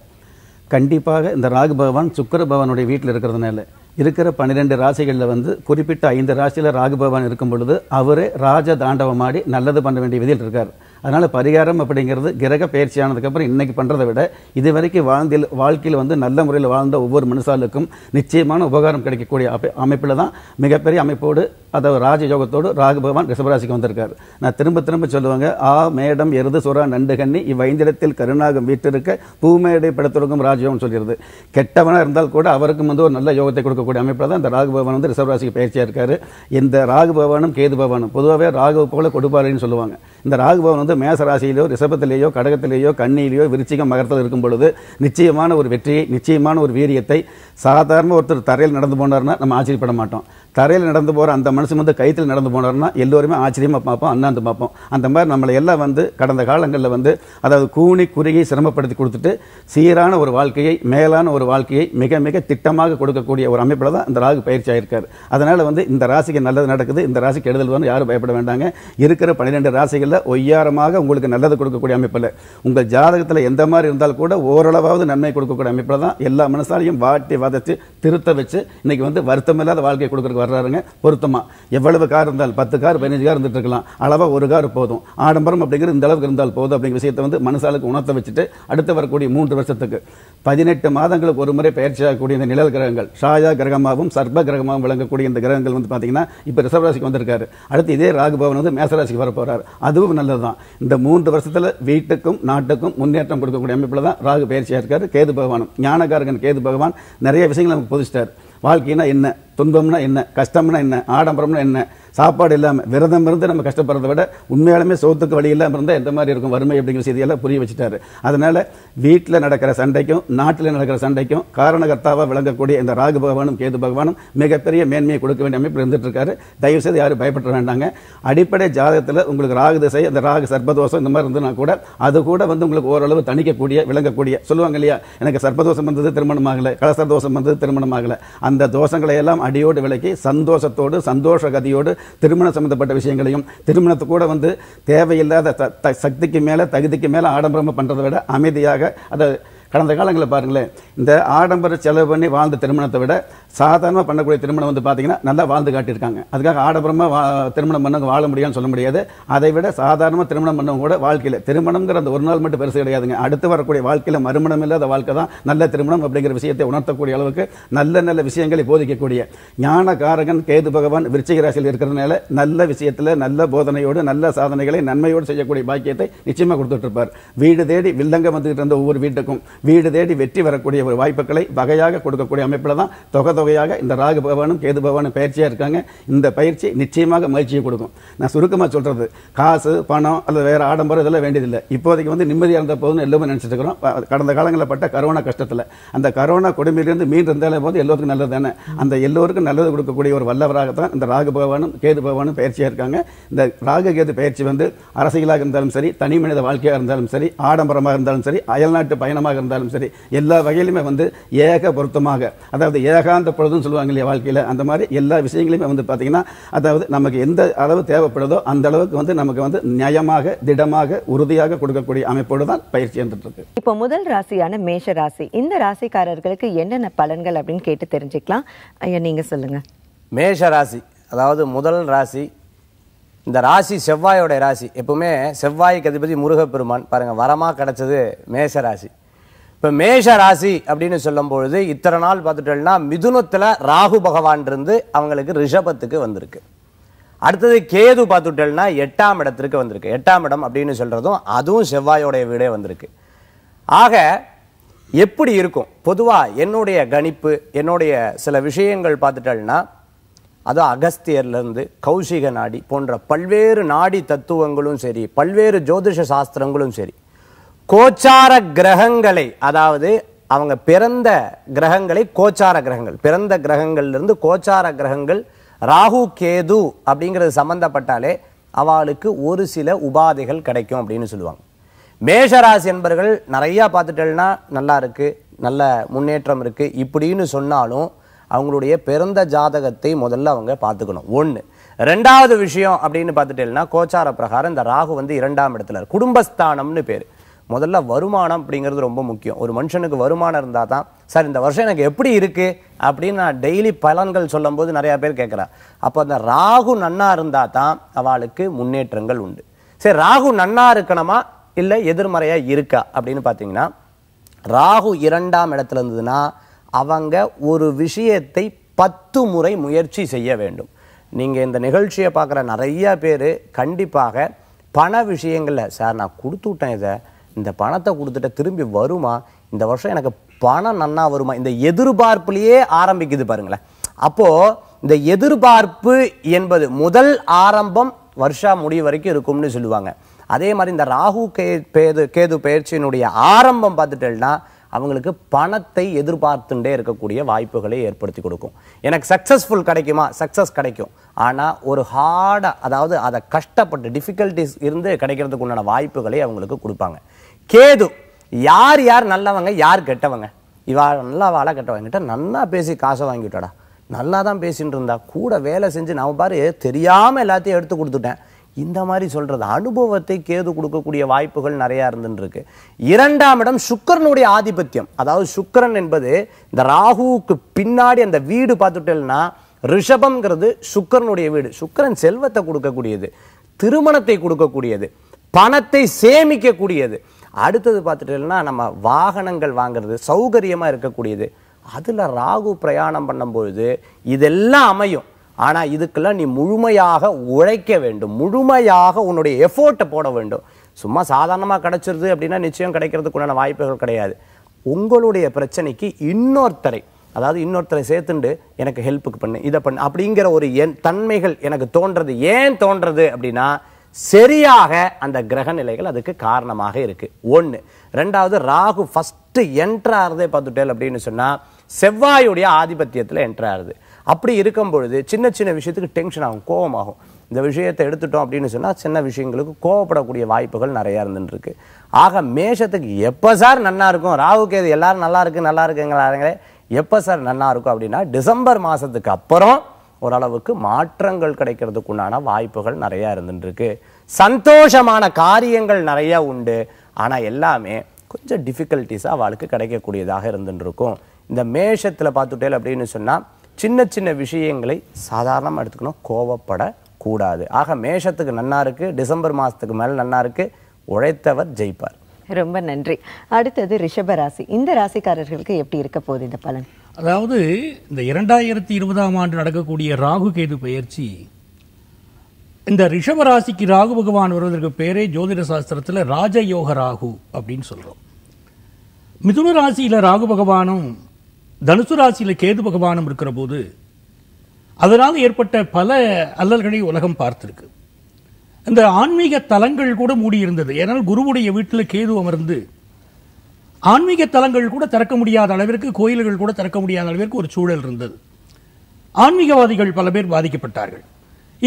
கண்டிப்பாக இந்த ராகு பகவான் சுக்கர பகவானுடைய வீட்டில் இருக்கிறதுனால இருக்கிற பன்னிரெண்டு ராசிகளில் வந்து குறிப்பிட்ட ஐந்து ராசியில் ராகு பகவான் இருக்கும் பொழுது அவரே ராஜ தாண்டவமாடி நல்லது பண்ண வேண்டிய விதியில் இருக்கார் அதனால் பரிகாரம் அப்படிங்கிறது கிரக பயிற்சி ஆனதுக்கப்புறம் இன்றைக்கி பண்ணுறதை விட இதுவரைக்கும் வாழ்ந்தில் வாழ்க்கையில் வந்து நல்ல முறையில் வாழ்ந்த ஒவ்வொரு மனுஷாலுக்கும் நிச்சயமான உபகாரம் கிடைக்கக்கூடிய அப்ப அமைப்பில் தான் மிகப்பெரிய அமைப்போடு அதாவது ராஜயோகத்தோடு ராகு பகவான் ரிஷபராசிக்கு வந்திருக்காரு நான் திரும்ப திரும்ப சொல்லுவாங்க ஆ மேடம் எருது சுறா நண்டு கண்ணி இவ்வைந்திடத்தில் கருணாகம் வீட்டிருக்க பூமேடை படத்தொடங்கும் ராஜயோகம் சொல்கிறது கெட்டவனாக இருந்தால் கூட அவருக்கும் வந்து ஒரு நல்ல யோகத்தை கொடுக்கக்கூடிய அமைப்பில் தான் இந்த ராகு பகவான் வந்து ரிஷபராசிக்கு பயிற்சியாக இருக்கார் இந்த ராகு பகவானும் கேது பகவானும் பொதுவாகவே ராகு போல கொடுப்பாருன்னு சொல்லுவாங்க இந்த ராகு பகவான் வந்து மேசராசியிலேயோ ரிஷபத்திலேயோ கடகத்திலேயோ கண்ணியிலேயோ விருச்சிகம் மகரத்தில் இருக்கும் பொழுது நிச்சயமான ஒரு வெற்றியை நிச்சயமான ஒரு வீரியத்தை சாதாரண ஒருத்தர் தரையில் நடந்து போனார்னா நம்ம ஆச்சரியப்பட மாட்டோம் தரையில் நடந்து போகிற அந்த மனுஷன் வந்து கைத்தில் நடந்து போனார்னா எல்லோருமே ஆச்சரியமாக பார்ப்போம் அண்ணாந்து பார்ப்போம் அந்த மாதிரி நம்மளை எல்லாம் வந்து கடந்த காலங்களில் வந்து அதாவது கூணி குறுகி சிரமப்படுத்தி கொடுத்துட்டு சீரான ஒரு வாழ்க்கையை மேலான ஒரு வாழ்க்கையை மிக மிக திட்டமாக கொடுக்கக்கூடிய ஒரு அமைப்பில் தான் இந்த ராகு பயிற்சி ஆகியிருக்கார் அதனால் வந்து இந்த ராசிக்கு நல்லது நடக்குது இந்த ராசிக்கு கெடுதல் வந்து யாரும் பயப்பட வேண்டாங்க இருக்கிற பன்னிரெண்டு ராசிகளில் ஒய்யாரமாக உங்களுக்கு நல்லது கொடுக்கக்கூடிய அமைப்பில் உங்கள் ஜாதகத்தில் எந்த மாதிரி இருந்தால் கூட ஓரளவாவது நன்மை கொடுக்கக்கூடிய அமைப்பில் தான் எல்லா மனசாலையும் வாட்டி வதச்சு திருத்த வச்சு இன்னைக்கு வந்து வருத்தமில்லாத வாழ்க்கையை கொடுக்குறதுக்கு வர்றாருங்க பொருத்தமாக எவ்வளவு கார் இருந்தாலும் பத்து கார் பதினஞ்சு கார் இருந்துட்டு இருக்கலாம் அளவாக ஒரு கார் போதும் ஆடம்பரம் அப்படிங்கிறது இந்த அளவுக்கு இருந்தால் போதும் அப்படிங்கிற விஷயத்தை வந்து மனசாலுக்கு உணர்த்த வச்சுட்டு அடுத்து வரக்கூடிய மூன்று வருஷத்துக்கு பதினெட்டு மாதங்களுக்கு ஒரு முறை ஆகக்கூடிய இந்த நிழல் கிரகங்கள் ஷாயா கிரகமாகவும் சர்ப கிரகமாகவும் விளங்கக்கூடிய இந்த கிரகங்கள் வந்து பார்த்தீங்கன்னா இப்போ ரிசர்வ் ராசிக்கு வந்திருக்காரு அடுத்து இதே ராகுபவன் வந்து மேசராசிக்கு வர போறாரு அதுவும் நல்லதுதான் இந்த மூன்று வருஷத்தில் வீட்டுக்கும் நாட்டுக்கும் முன்னேற்றம் கொடுக்கக்கூடிய அமைப்பில் தான் ராகு பயிற்சியாக இருக்காரு கேது பகவானும் ஞானகாரகன் கேது பகவான் நிறைய விஷயங்கள் நமக்கு புதிச்சிட்டார் வாழ்க்கைனா என்ன துன்பம்னா என்ன கஷ்டம்னா என்ன ஆடம்பரம்னா என்ன சாப்பாடு இல்லாமல் விரதம் இருந்து நம்ம கஷ்டப்படுறத விட உண்மையாலுமே சோத்துக்கு வழி இல்லாமல் இருந்தால் எந்த மாதிரி இருக்கும் வறுமை அப்படிங்கிற செய்தியெல்லாம் புரிய வச்சுட்டாரு அதனால் வீட்டில் நடக்கிற சண்டைக்கும் நாட்டில் நடக்கிற சண்டைக்கும் காரணகர்த்தாவாக விளங்கக்கூடிய இந்த ராகு பகவானும் கேது பகவானும் மிகப்பெரிய மேன்மையை கொடுக்க வேண்டிய அமைப்பு இருந்துட்டு தயவு செய்து யாரும் பயப்பட வேண்டாங்க அடிப்படை ஜாதகத்தில் உங்களுக்கு ராகு திசை அந்த ராகு சர்பதோஷம் இந்த மாதிரி இருந்ததுன்னா கூட அது கூட வந்து உங்களுக்கு ஓரளவு தணிக்கக்கூடிய விளங்கக்கூடிய சொல்லுவாங்க இல்லையா எனக்கு சர்பதோஷம் வந்தது திருமணம் ஆகலை கலசர் தோஷம் வந்தது திருமணம் ஆகலை அந்த தோஷங்களை எல்லாம் அடியோடு விலக்கி சந்தோஷத்தோடு சந்தோஷ கதியோடு திருமணம் சம்மந்தப்பட்ட விஷயங்களையும் திருமணத்து கூட வந்து தேவையில்லாத த சக்திக்கு மேலே தகுதிக்கு மேலே ஆடம்பரமாக பண்ணுறதை விட அமைதியாக அதை கடந்த காலங்களில் பாருங்களேன் இந்த ஆடம்பர செலவு பண்ணி வாழ்ந்த திருமணத்தை விட சாதாரணமாக பண்ணக்கூடிய திருமணம் வந்து பார்த்தீங்கன்னா நல்லா வாழ்ந்து காட்டியிருக்காங்க அதுக்காக ஆடம்பரமாக திருமணம் பண்ணவங்க வாழ முடியாதுன்னு சொல்ல முடியாது அதை விட சாதாரணமாக திருமணம் பண்ணவங்க கூட வாழ்க்கையில் திருமணங்கிற அந்த ஒரு நாள் மட்டும் பெருசு கிடையாதுங்க அடுத்து வரக்கூடிய வாழ்க்கையில் மறுமணம் இல்லாத வாழ்க்கை தான் நல்ல திருமணம் அப்படிங்கிற விஷயத்தை உணர்த்தக்கூடிய அளவுக்கு நல்ல நல்ல விஷயங்களை போதிக்கக்கூடிய ஞான காரகன் கேது பகவான் விருச்சிக ராசியில் இருக்கிறதுனால நல்ல விஷயத்தில் நல்ல போதனையோடு நல்ல சாதனைகளை நன்மையோடு செய்யக்கூடிய பாக்கியத்தை நிச்சயமாக கொடுத்துட்ருப்பார் வீடு தேடி வில்லங்க வந்துகிட்டு இருந்த ஒவ்வொரு வீட்டுக்கும் வீடு தேடி வெற்றி வரக்கூடிய ஒரு வாய்ப்புகளை வகையாக கொடுக்கக்கூடிய அமைப்பில் தான் தொகை தொகையாக இந்த ராகு பகவானும் கேது பகவானும் பயிற்சியாக இருக்காங்க இந்த பயிற்சி நிச்சயமாக மகிழ்ச்சியை கொடுக்கும் நான் சுருக்கமாக சொல்கிறது காசு பணம் அல்லது வேறு ஆடம்பரம் இதெல்லாம் வேண்டியதில்லை இப்போதைக்கு வந்து நிம்மதியாக இருந்த போதும் எல்லாமே நினச்சிட்டு இருக்கிறோம் கடந்த காலங்களில் பட்ட கரோனா கஷ்டத்தில் அந்த கரோனா கொடுமையிலிருந்து மீன் இருந்தாலே போது எல்லோருக்கும் நல்லது தானே அந்த எல்லோருக்கும் நல்லது கொடுக்கக்கூடிய ஒரு வல்லவராக தான் இந்த ராகு பகவானும் கேது பகவானும் பயிற்சியாக இருக்காங்க இந்த ராகு கேது பயிற்சி வந்து அரசியலாக இருந்தாலும் சரி தனி மனித வாழ்க்கையாக இருந்தாலும் சரி ஆடம்பரமாக இருந்தாலும் சரி அயல்நாட்டு பயணமாக இருந்தாலும் சரி எல்லா வகையிலுமே வந்து ஏக பொருத்தமாக அதாவது ஏகாந்த விளையாட்ட சொல்லுவாங்க இல்லையா வாழ்க்கையில் அந்த மாதிரி எல்லா விஷயங்களையுமே வந்து பார்த்தீங்கன்னா அதாவது நமக்கு எந்த அளவு தேவைப்படுதோ அந்த அளவுக்கு வந்து நமக்கு வந்து நியாயமாக திடமாக உறுதியாக கொடுக்கக்கூடிய அமைப்போடு தான் பயிற்சி இருந்துட்டு இப்போ முதல் ராசியான மேஷ ராசி இந்த ராசிக்காரர்களுக்கு என்னென்ன பலன்கள் அப்படின்னு கேட்டு தெரிஞ்சுக்கலாம் ஐயா நீங்கள் சொல்லுங்கள் மேஷ ராசி அதாவது முதல் ராசி இந்த ராசி செவ்வாயோடைய ராசி எப்பவுமே செவ்வாய்க்கு அதிபதி முருகப்பெருமான் பாருங்கள் வரமாக கிடச்சது மேஷ ராசி இப்போ மேஷ ராசி அப்படின்னு சொல்லும் பொழுது இத்தனை நாள் பார்த்துட்டோம்னா மிதுனத்தில் ராகு பகவான் இருந்து அவங்களுக்கு ரிஷபத்துக்கு வந்திருக்கு அடுத்தது கேது பார்த்துட்டோம்னா எட்டாம் இடத்திற்கு வந்திருக்கு எட்டாம் இடம் அப்படின்னு சொல்கிறதும் அதுவும் செவ்வாயோடைய வீடே வந்திருக்கு ஆக எப்படி இருக்கும் பொதுவாக என்னுடைய கணிப்பு என்னுடைய சில விஷயங்கள் பார்த்துட்டோம்னா அது அகஸ்தியர்லேருந்து கௌசிக நாடி போன்ற பல்வேறு நாடி தத்துவங்களும் சரி பல்வேறு ஜோதிஷ சாஸ்திரங்களும் சரி கோச்சார கிரகங்களை அதாவது அவங்க பிறந்த கிரகங்களை கோச்சார கிரகங்கள் பிறந்த கிரகங்கள்லேருந்து கோச்சார கிரகங்கள் ராகு கேது அப்படிங்கிறது சம்மந்தப்பட்டாலே அவளுக்கு ஒரு சில உபாதைகள் கிடைக்கும் அப்படின்னு சொல்லுவாங்க மேஷராசி என்பர்கள் நிறையா பார்த்துட்டேன்னா நல்லா இருக்குது நல்ல முன்னேற்றம் இருக்குது இப்படின்னு சொன்னாலும் அவங்களுடைய பிறந்த ஜாதகத்தை முதல்ல அவங்க பார்த்துக்கணும் ஒன்று ரெண்டாவது விஷயம் அப்படின்னு பார்த்துட்டேன்னா கோச்சார பிரகாரம் இந்த ராகு வந்து இரண்டாம் இடத்துல குடும்பஸ்தானம்னு பேர் முதல்ல வருமானம் அப்படிங்கிறது ரொம்ப முக்கியம் ஒரு மனுஷனுக்கு வருமானம் இருந்தால் தான் சார் இந்த வருஷம் எனக்கு எப்படி இருக்குது அப்படின்னு நான் டெய்லி பலன்கள் சொல்லும்போது நிறையா பேர் கேட்குறேன் அப்போ அந்த ராகு நன்னா இருந்தால் தான் அவளுக்கு முன்னேற்றங்கள் உண்டு சரி ராகு நன்னா இருக்கணுமா இல்லை எதிர்மறையாக இருக்கா அப்படின்னு பார்த்தீங்கன்னா ராகு இரண்டாம் இடத்துல இருந்ததுன்னா அவங்க ஒரு விஷயத்தை பத்து முறை முயற்சி செய்ய வேண்டும் நீங்கள் இந்த நிகழ்ச்சியை பார்க்குற நிறைய பேர் கண்டிப்பாக பண விஷயங்களில் சார் நான் கொடுத்து விட்டேன் இதை இந்த பணத்தை கொடுத்துட்டு திரும்பி வருமா இந்த வருஷம் எனக்கு பணம் நன்னா வருமா இந்த எதிர்பார்ப்புலேயே ஆரம்பிக்குது பாருங்களேன் அப்போது இந்த எதிர்பார்ப்பு என்பது முதல் ஆரம்பம் வருஷா முடிவு வரைக்கும் இருக்கும்னு சொல்லுவாங்க அதே மாதிரி இந்த ராகு கே பேது கேது பயிற்சியினுடைய ஆரம்பம் பார்த்துட்டேன்னா அவங்களுக்கு பணத்தை எதிர்பார்த்துட்டே இருக்கக்கூடிய வாய்ப்புகளை ஏற்படுத்தி கொடுக்கும் எனக்கு சக்ஸஸ்ஃபுல் கிடைக்குமா சக்ஸஸ் கிடைக்கும் ஆனால் ஒரு ஹார்டாக அதாவது அதை கஷ்டப்பட்டு டிஃபிகல்ட்டிஸ் இருந்து கிடைக்கிறதுக்கு உண்டான வாய்ப்புகளை அவங்களுக்கு கொடுப்பாங்க கேது யார் யார் நல்லவங்க யார் கெட்டவங்க இவா நல்லா வாழ கெட்டவங்கிட்ட நல்லா பேசி காசை வாங்கிவிட்டாடா நல்லா தான் பேசின்னு இருந்தா கூட வேலை செஞ்சு நான் பாரு தெரியாமல் எல்லாத்தையும் எடுத்து கொடுத்துட்டேன் இந்த மாதிரி சொல்கிறது அனுபவத்தை கேது கொடுக்கக்கூடிய வாய்ப்புகள் நிறையா இருந்துருக்கு இரண்டாம் இடம் சுக்கரனுடைய ஆதிபத்தியம் அதாவது சுக்கரன் என்பது இந்த ராகுவுக்கு பின்னாடி அந்த வீடு பார்த்துட்டேன்னா ரிஷபம்ங்கிறது சுக்கரனுடைய வீடு சுக்கரன் செல்வத்தை கொடுக்கக்கூடியது திருமணத்தை கொடுக்கக்கூடியது பணத்தை சேமிக்கக்கூடியது அடுத்தது பார்த்துட்டோம்னா நம்ம வாகனங்கள் வாங்குறது சௌகரியமாக இருக்கக்கூடியது அதில் ராகு பிரயாணம் பண்ணும்பொழுது இதெல்லாம் அமையும் ஆனால் இதுக்கெல்லாம் நீ முழுமையாக உழைக்க வேண்டும் முழுமையாக உன்னுடைய எஃபோர்ட்டை போட வேண்டும் சும்மா சாதாரணமாக கிடச்சிருது அப்படின்னா நிச்சயம் கிடைக்கிறதுக்குண்டான வாய்ப்புகள் கிடையாது உங்களுடைய பிரச்சனைக்கு இன்னொருத்தரை அதாவது இன்னொருத்தரை சேர்த்துண்டு எனக்கு ஹெல்ப்புக்கு பண்ணு இதை பண்ணு அப்படிங்கிற ஒரு என் தன்மைகள் எனக்கு தோன்றது ஏன் தோன்றது அப்படின்னா சரியாக அந்த கிரக நிலைகள் அதுக்கு காரணமாக இருக்குது ஒன்று ரெண்டாவது ராகு ஃபஸ்ட்டு என்ட்ராகிறதே பார்த்துட்டேல் அப்படின்னு சொன்னால் செவ்வாயுடைய ஆதிபத்தியத்தில் என்ட்ராகிறது அப்படி இருக்கும் பொழுது சின்ன சின்ன விஷயத்துக்கு டென்ஷன் ஆகும் கோபமாகும் இந்த விஷயத்தை எடுத்துட்டோம் அப்படின்னு சொன்னால் சின்ன விஷயங்களுக்கு கோவப்படக்கூடிய வாய்ப்புகள் நிறையா இருந்துருக்கு ஆக மேஷத்துக்கு எப்போ சார் நல்லா இருக்கும் ராகுக்கு எது எல்லோரும் நல்லா இருக்குது நல்லா இருக்குங்கிறாங்களே எப்போ சார் நல்லா இருக்கும் அப்படின்னா டிசம்பர் மாதத்துக்கு அப்புறம் ஓரளவுக்கு மாற்றங்கள் கிடைக்கிறதுக்கு உண்டான வாய்ப்புகள் நிறையா இருந்துட்டுருக்கு சந்தோஷமான காரியங்கள் நிறையா உண்டு ஆனால் எல்லாமே கொஞ்சம் டிஃபிகல்ட்டிஸாக அவளுக்கு கிடைக்கக்கூடியதாக இருந்துட்டுருக்கும் இந்த மேஷத்தில் பார்த்துட்டேல் அப்படின்னு சொன்னால் சின்ன சின்ன விஷயங்களை சாதாரணமாக எடுத்துக்கணும் கோவப்படக்கூடாது ஆக மேஷத்துக்கு நன்னா இருக்குது டிசம்பர் மாதத்துக்கு மேலே நன்னா இருக்குது உழைத்தவர் ஜெயிப்பார் ரொம்ப நன்றி அடுத்தது ரிஷபராசி ராசி இந்த ராசிக்காரர்களுக்கு எப்படி இருக்க போகுது இந்த பலன் அதாவது இந்த இரண்டாயிரத்தி இருபதாம் ஆண்டு நடக்கக்கூடிய ராகு கேது பயிற்சி இந்த ராசிக்கு ராகு பகவான் வருவதற்கு பேரே ஜோதிட சாஸ்திரத்தில் ராஜயோக ராகு அப்படின்னு சொல்கிறோம் மிதுன ராசியில் ராகு பகவானும் தனுசு ராசியில் கேது பகவானும் இருக்கிற போது அதனால் ஏற்பட்ட பல அல்லல்களை உலகம் பார்த்துருக்கு இந்த ஆன்மீக தலங்கள் கூட மூடியிருந்தது ஏன்னால் குருவுடைய வீட்டில் கேது அமர்ந்து ஆன்மீக தலங்கள் கூட திறக்க முடியாத அளவிற்கு கோயில்கள் கூட திறக்க முடியாத அளவிற்கு ஒரு சூழல் இருந்தது ஆன்மீகவாதிகள் பல பேர் பாதிக்கப்பட்டார்கள்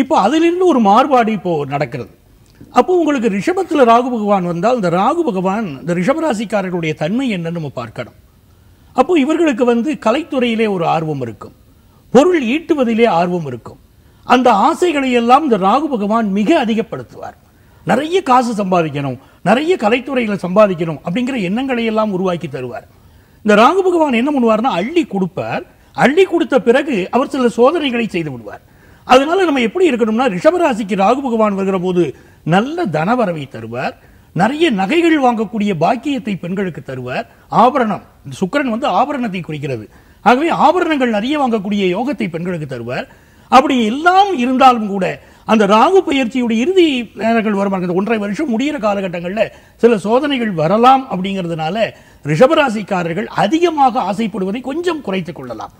இப்போ அதிலிருந்து ஒரு மாறுபாடு இப்போ நடக்கிறது அப்போ உங்களுக்கு ரிஷபத்தில் ராகு பகவான் வந்தால் இந்த ராகு பகவான் இந்த ரிஷபராசிக்காரர்களுடைய தன்மை என்னன்னு நம்ம பார்க்கணும் அப்போ இவர்களுக்கு வந்து கலைத்துறையிலே ஒரு ஆர்வம் இருக்கும் பொருள் ஈட்டுவதிலே ஆர்வம் இருக்கும் அந்த ஆசைகளை எல்லாம் இந்த ராகு பகவான் மிக அதிகப்படுத்துவார் நிறைய காசு சம்பாதிக்கணும் நிறைய கலைத்துறையில் சம்பாதிக்கணும் அப்படிங்கிற எண்ணங்களை எல்லாம் உருவாக்கி தருவார் இந்த ராகு பகவான் என்ன பண்ணுவார்னா அள்ளி கொடுப்பார் அள்ளி கொடுத்த பிறகு அவர் சில சோதனைகளை செய்து விடுவார் அதனால நம்ம எப்படி இருக்கணும்னா ரிஷபராசிக்கு ராகு பகவான் வருகிற போது நல்ல தனவரவை தருவார் நிறைய நகைகள் வாங்கக்கூடிய பாக்கியத்தை பெண்களுக்கு தருவார் ஆபரணம் சுக்கரன் வந்து ஆபரணத்தை குறிக்கிறது ஆகவே ஆபரணங்கள் நிறைய வாங்கக்கூடிய யோகத்தை பெண்களுக்கு தருவார் அப்படி எல்லாம் இருந்தாலும் கூட அந்த ராகு பயிற்சியுடைய இறுதி நேரங்கள் வருமானது ஒன்றரை வருஷம் முடிகிற காலகட்டங்களில் சில சோதனைகள் வரலாம் அப்படிங்கிறதுனால ரிஷபராசிக்காரர்கள் அதிகமாக ஆசைப்படுவதை கொஞ்சம் குறைத்துக் கொள்ளலாம்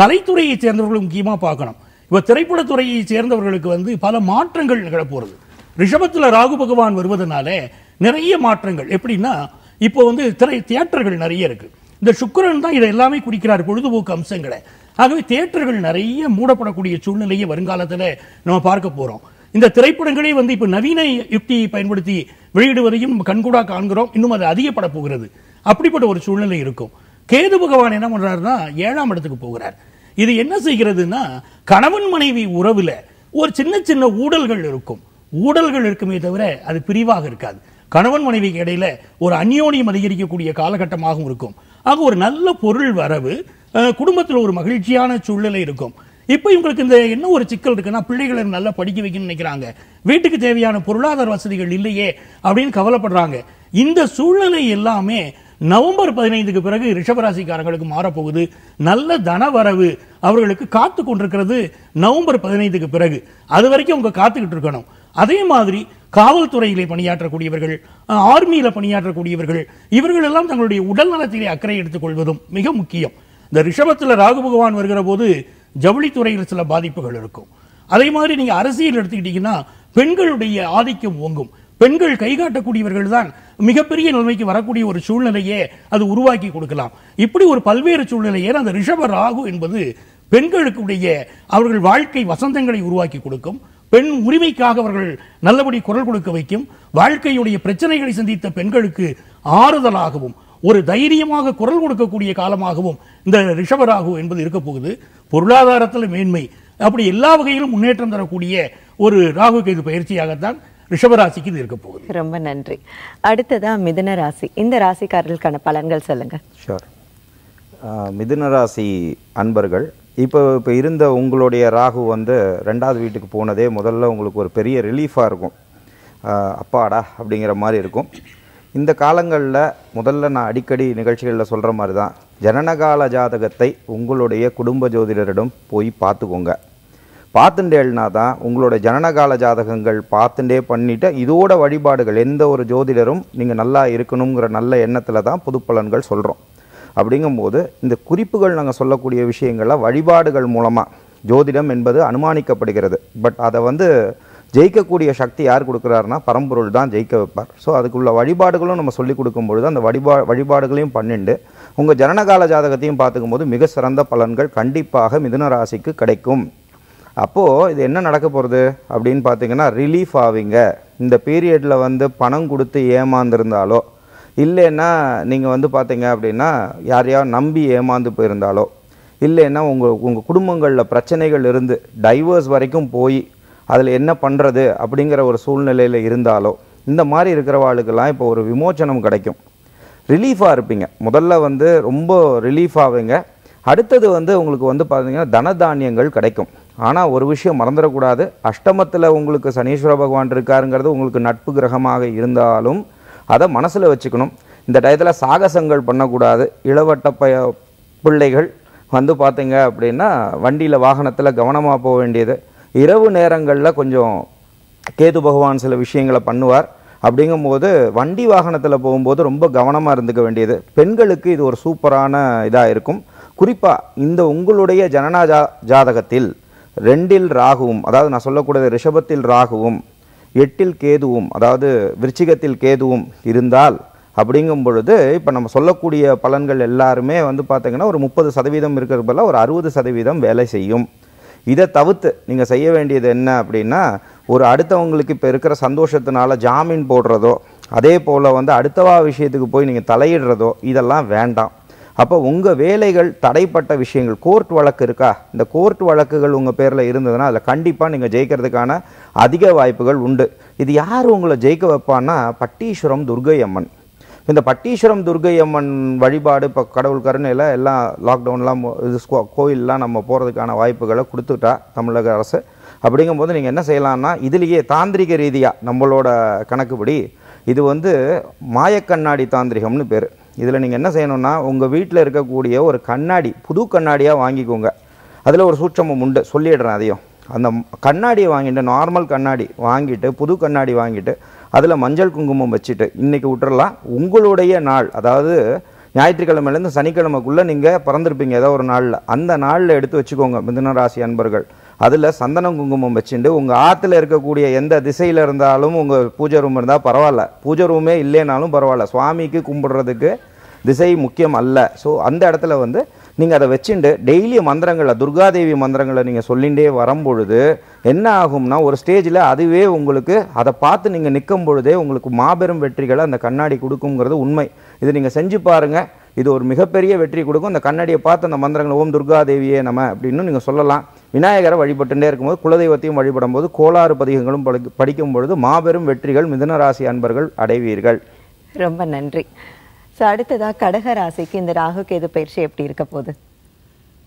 கலைத்துறையை சேர்ந்தவர்களும் முக்கியமாக பார்க்கணும் இப்போ திரைப்படத்துறையை சேர்ந்தவர்களுக்கு வந்து பல மாற்றங்கள் நிகழப்போகிறது ரிஷபத்தில் ராகு பகவான் வருவதனால நிறைய மாற்றங்கள் எப்படின்னா இப்போ வந்து திரை தியேட்டர்கள் நிறைய இருக்கு இந்த சுக்கரன் தான் இதை எல்லாமே குடிக்கிறார் பொழுதுபோக்கு அம்சங்களை ஆகவே தேட்டர்கள் நிறைய மூடப்படக்கூடிய சூழ்நிலையை வருங்காலத்தில் நம்ம பார்க்க போறோம் இந்த திரைப்படங்களே வந்து இப்போ நவீன யுக்தியை பயன்படுத்தி வெளியிடுவதையும் கண்கூடா காண்கிறோம் இன்னும் அது அதிகப்பட போகிறது அப்படிப்பட்ட ஒரு சூழ்நிலை இருக்கும் கேது பகவான் என்ன பண்றாருன்னா ஏழாம் இடத்துக்கு போகிறார் இது என்ன செய்கிறதுனா கணவன் மனைவி உறவுல ஒரு சின்ன சின்ன ஊடல்கள் இருக்கும் ஊடல்கள் இருக்குமே தவிர அது பிரிவாக இருக்காது கணவன் மனைவிக்கு இடையில ஒரு அந்யோனியம் அதிகரிக்கக்கூடிய காலகட்டமாகவும் இருக்கும் ஆக ஒரு நல்ல பொருள் வரவு குடும்பத்தில் ஒரு மகிழ்ச்சியான சூழ்நிலை இருக்கும் இப்போ இவங்களுக்கு இந்த என்ன ஒரு சிக்கல் இருக்குன்னா பிள்ளைகளை நல்லா படிக்க வைக்கணும்னு நினைக்கிறாங்க வீட்டுக்கு தேவையான பொருளாதார வசதிகள் இல்லையே அப்படின்னு கவலைப்படுறாங்க இந்த சூழ்நிலை எல்லாமே நவம்பர் பதினைந்துக்கு பிறகு ரிஷபராசிக்காரங்களுக்கு மாறப்போகுது நல்ல தன வரவு அவர்களுக்கு காத்து கொண்டிருக்கிறது நவம்பர் பதினைந்துக்கு பிறகு அது வரைக்கும் அவங்க காத்துக்கிட்டு இருக்கணும் அதே மாதிரி காவல்துறையிலே பணியாற்றக்கூடியவர்கள் ஆர்மியில் பணியாற்றக்கூடியவர்கள் இவர்கள் எல்லாம் தங்களுடைய உடல் நலத்திலே அக்கறை எடுத்துக் கொள்வதும் மிக முக்கியம் இந்த ரிஷபத்தில் ராகு பகவான் வருகிற போது ஜவுளித்துறையில் சில பாதிப்புகள் இருக்கும் அதே மாதிரி நீங்கள் அரசியல் எடுத்துக்கிட்டீங்கன்னா பெண்களுடைய ஆதிக்கம் ஓங்கும் பெண்கள் கைகாட்டக்கூடியவர்கள் தான் மிகப்பெரிய நிலைமைக்கு வரக்கூடிய ஒரு சூழ்நிலையே அது உருவாக்கி கொடுக்கலாம் இப்படி ஒரு பல்வேறு சூழ்நிலையே அந்த ரிஷப ராகு என்பது பெண்களுக்கு அவர்கள் வாழ்க்கை வசந்தங்களை உருவாக்கி கொடுக்கும் பெண் உரிமைக்காக அவர்கள் நல்லபடி குரல் கொடுக்க வைக்கும் வாழ்க்கையுடைய பிரச்சனைகளை சந்தித்த பெண்களுக்கு ஆறுதலாகவும் ஒரு தைரியமாக குரல் கொடுக்கக்கூடிய காலமாகவும் இந்த ரிஷபராகு என்பது இருக்க போகுது பொருளாதாரத்தில் மேன்மை அப்படி எல்லா வகையிலும் முன்னேற்றம் தரக்கூடிய ஒரு ராகு கேது பயிற்சியாகத்தான் ரிஷபராசிக்கு இது இருக்க போகுது ரொம்ப நன்றி அடுத்ததா மிதுன ராசி இந்த ராசிக்காரர்களுக்கான பலன்கள் சொல்லுங்க ஷோர் மிதுன ராசி அன்பர்கள் இப்போ இப்போ இருந்த உங்களுடைய ராகு வந்து ரெண்டாவது வீட்டுக்கு போனதே முதல்ல உங்களுக்கு ஒரு பெரிய ரிலீஃபாக இருக்கும் அப்பாடா அப்படிங்கிற மாதிரி இருக்கும் இந்த காலங்களில் முதல்ல நான் அடிக்கடி நிகழ்ச்சிகளில் சொல்கிற மாதிரி தான் ஜனனகால ஜாதகத்தை உங்களுடைய குடும்ப ஜோதிடரிடம் போய் பார்த்துக்கோங்க பார்த்துட்டேன்னா தான் உங்களோட ஜனனகால ஜாதகங்கள் பார்த்துட்டே பண்ணிவிட்டு இதோட வழிபாடுகள் எந்த ஒரு ஜோதிடரும் நீங்கள் நல்லா இருக்கணுங்கிற நல்ல எண்ணத்தில் தான் புதுப்பலன்கள் சொல்கிறோம் அப்படிங்கும்போது இந்த குறிப்புகள் நாங்கள் சொல்லக்கூடிய விஷயங்களை வழிபாடுகள் மூலமாக ஜோதிடம் என்பது அனுமானிக்கப்படுகிறது பட் அதை வந்து ஜெயிக்கக்கூடிய சக்தி யார் கொடுக்குறாருன்னா பரம்பொருள் தான் ஜெயிக்க வைப்பார் ஸோ அதுக்குள்ள வழிபாடுகளும் நம்ம சொல்லிக் கொடுக்கும்பொழுது அந்த வழிபா வழிபாடுகளையும் பண்ணிண்டு உங்கள் ஜனனகால ஜாதகத்தையும் பார்த்துக்கும்போது மிக சிறந்த பலன்கள் கண்டிப்பாக மிதுன ராசிக்கு கிடைக்கும் அப்போது இது என்ன நடக்க போகிறது அப்படின்னு பார்த்தீங்கன்னா ரிலீஃப் ஆவீங்க இந்த பீரியடில் வந்து பணம் கொடுத்து ஏமாந்துருந்தாலோ இல்லைன்னா நீங்கள் வந்து பார்த்தீங்க அப்படின்னா யாரையாவது நம்பி ஏமாந்து போயிருந்தாலோ இல்லைன்னா உங்கள் உங்கள் குடும்பங்களில் பிரச்சனைகள் இருந்து டைவர்ஸ் வரைக்கும் போய் அதில் என்ன பண்ணுறது அப்படிங்கிற ஒரு சூழ்நிலையில் இருந்தாலோ இந்த மாதிரி இருக்கிறவாளுக்கெல்லாம் இப்போ ஒரு விமோச்சனம் கிடைக்கும் ரிலீஃபாக இருப்பீங்க முதல்ல வந்து ரொம்ப ரிலீஃப் ஆகுங்க அடுத்தது வந்து உங்களுக்கு வந்து பார்த்திங்கன்னா தனதானியங்கள் கிடைக்கும் ஆனால் ஒரு விஷயம் மறந்துடக்கூடாது அஷ்டமத்தில் உங்களுக்கு சனீஸ்வர பகவான் இருக்காருங்கிறது உங்களுக்கு நட்பு கிரகமாக இருந்தாலும் அதை மனசில் வச்சுக்கணும் இந்த டயத்தில் சாகசங்கள் பண்ணக்கூடாது இளவட்ட பய பிள்ளைகள் வந்து பார்த்திங்க அப்படின்னா வண்டியில் வாகனத்தில் கவனமாக போக வேண்டியது இரவு நேரங்களில் கொஞ்சம் கேது பகவான் சில விஷயங்களை பண்ணுவார் அப்படிங்கும்போது வண்டி வாகனத்தில் போகும்போது ரொம்ப கவனமாக இருந்துக்க வேண்டியது பெண்களுக்கு இது ஒரு சூப்பரான இதாக இருக்கும் குறிப்பாக இந்த உங்களுடைய ஜனனா ஜா ஜாதகத்தில் ரெண்டில் ராகுவும் அதாவது நான் சொல்லக்கூடிய ரிஷபத்தில் ராகுவும் எட்டில் கேதுவும் அதாவது விருச்சிகத்தில் கேதுவும் இருந்தால் அப்படிங்கும் பொழுது இப்போ நம்ம சொல்லக்கூடிய பலன்கள் எல்லாருமே வந்து பார்த்திங்கன்னா ஒரு முப்பது சதவீதம் இருக்கிற பதில் ஒரு அறுபது சதவீதம் வேலை செய்யும் இதை தவிர்த்து நீங்கள் செய்ய வேண்டியது என்ன அப்படின்னா ஒரு அடுத்தவங்களுக்கு இப்போ இருக்கிற சந்தோஷத்தினால ஜாமீன் போடுறதோ அதே போல் வந்து அடுத்தவா விஷயத்துக்கு போய் நீங்கள் தலையிடுறதோ இதெல்லாம் வேண்டாம் அப்போ உங்கள் வேலைகள் தடைப்பட்ட விஷயங்கள் கோர்ட் வழக்கு இருக்கா இந்த கோர்ட் வழக்குகள் உங்கள் பேரில் இருந்ததுன்னா அதில் கண்டிப்பாக நீங்கள் ஜெயிக்கிறதுக்கான அதிக வாய்ப்புகள் உண்டு இது யார் உங்களை ஜெயிக்க வைப்பான்னா பட்டீஸ்வரம் துர்கை அம்மன் இந்த பட்டீஸ்வரம் துர்கை அம்மன் வழிபாடு இப்போ கடவுள் கருணையில் எல்லாம் லாக்டவுன்லாம் இது கோயிலெலாம் நம்ம போகிறதுக்கான வாய்ப்புகளை கொடுத்துட்டா தமிழக அரசு அப்படிங்கும்போது நீங்கள் என்ன செய்யலாம்னா இதுலேயே தாந்திரிக ரீதியாக நம்மளோட கணக்குப்படி இது வந்து மாயக்கண்ணாடி தாந்திரிகம்னு பேர் இதில் நீங்கள் என்ன செய்யணும்னா உங்கள் வீட்டில் இருக்கக்கூடிய ஒரு கண்ணாடி புது கண்ணாடியாக வாங்கிக்கோங்க அதில் ஒரு சூட்சமம் உண்டு சொல்லிடுறேன் அதையும் அந்த கண்ணாடியை வாங்கிட்டு நார்மல் கண்ணாடி வாங்கிட்டு புது கண்ணாடி வாங்கிட்டு அதில் மஞ்சள் குங்குமம் வச்சுட்டு இன்றைக்கி விட்டுறலாம் உங்களுடைய நாள் அதாவது ஞாயிற்றுக்கிழமையிலேருந்து சனிக்கிழமைக்குள்ளே நீங்கள் பிறந்திருப்பீங்க ஏதோ ஒரு நாளில் அந்த நாளில் எடுத்து வச்சுக்கோங்க மிதுன ராசி அன்பர்கள் அதில் சந்தனம் குங்குமம் வச்சுட்டு உங்கள் ஆற்றுல இருக்கக்கூடிய எந்த திசையில் இருந்தாலும் உங்கள் பூஜை ரூம் இருந்தால் பரவாயில்ல பூஜை ரூமே இல்லைனாலும் பரவாயில்ல சுவாமிக்கு கும்பிடுறதுக்கு திசை முக்கியம் அல்ல ஸோ அந்த இடத்துல வந்து நீங்கள் அதை வச்சுட்டு டெய்லி மந்திரங்களை துர்காதேவி மந்திரங்களை நீங்கள் சொல்லிகிட்டே வரும்பொழுது என்ன ஆகும்னா ஒரு ஸ்டேஜில் அதுவே உங்களுக்கு அதை பார்த்து நீங்கள் நிற்கும் பொழுதே உங்களுக்கு மாபெரும் வெற்றிகளை அந்த கண்ணாடி கொடுக்குங்கிறது உண்மை இது நீங்கள் செஞ்சு பாருங்கள் இது ஒரு மிகப்பெரிய வெற்றி கொடுக்கும் அந்த கண்ணாடியை பார்த்து அந்த மந்திரங்களை ஓம் துர்காதேவியே நம்ம அப்படின்னு நீங்கள் சொல்லலாம் விநாயகரை வழிபட்டுட்டே இருக்கும்போது குலதெய்வத்தையும் வழிபடும் போது கோளாறு பதிகங்களும் படிக்கும் பொழுது மாபெரும் வெற்றிகள் மிதனராசி அன்பர்கள் அடைவீர்கள் ரொம்ப நன்றி ஸோ அடுத்ததாக கடக ராசிக்கு இந்த ராகு கேது பயிற்சி எப்படி இருக்க போகுது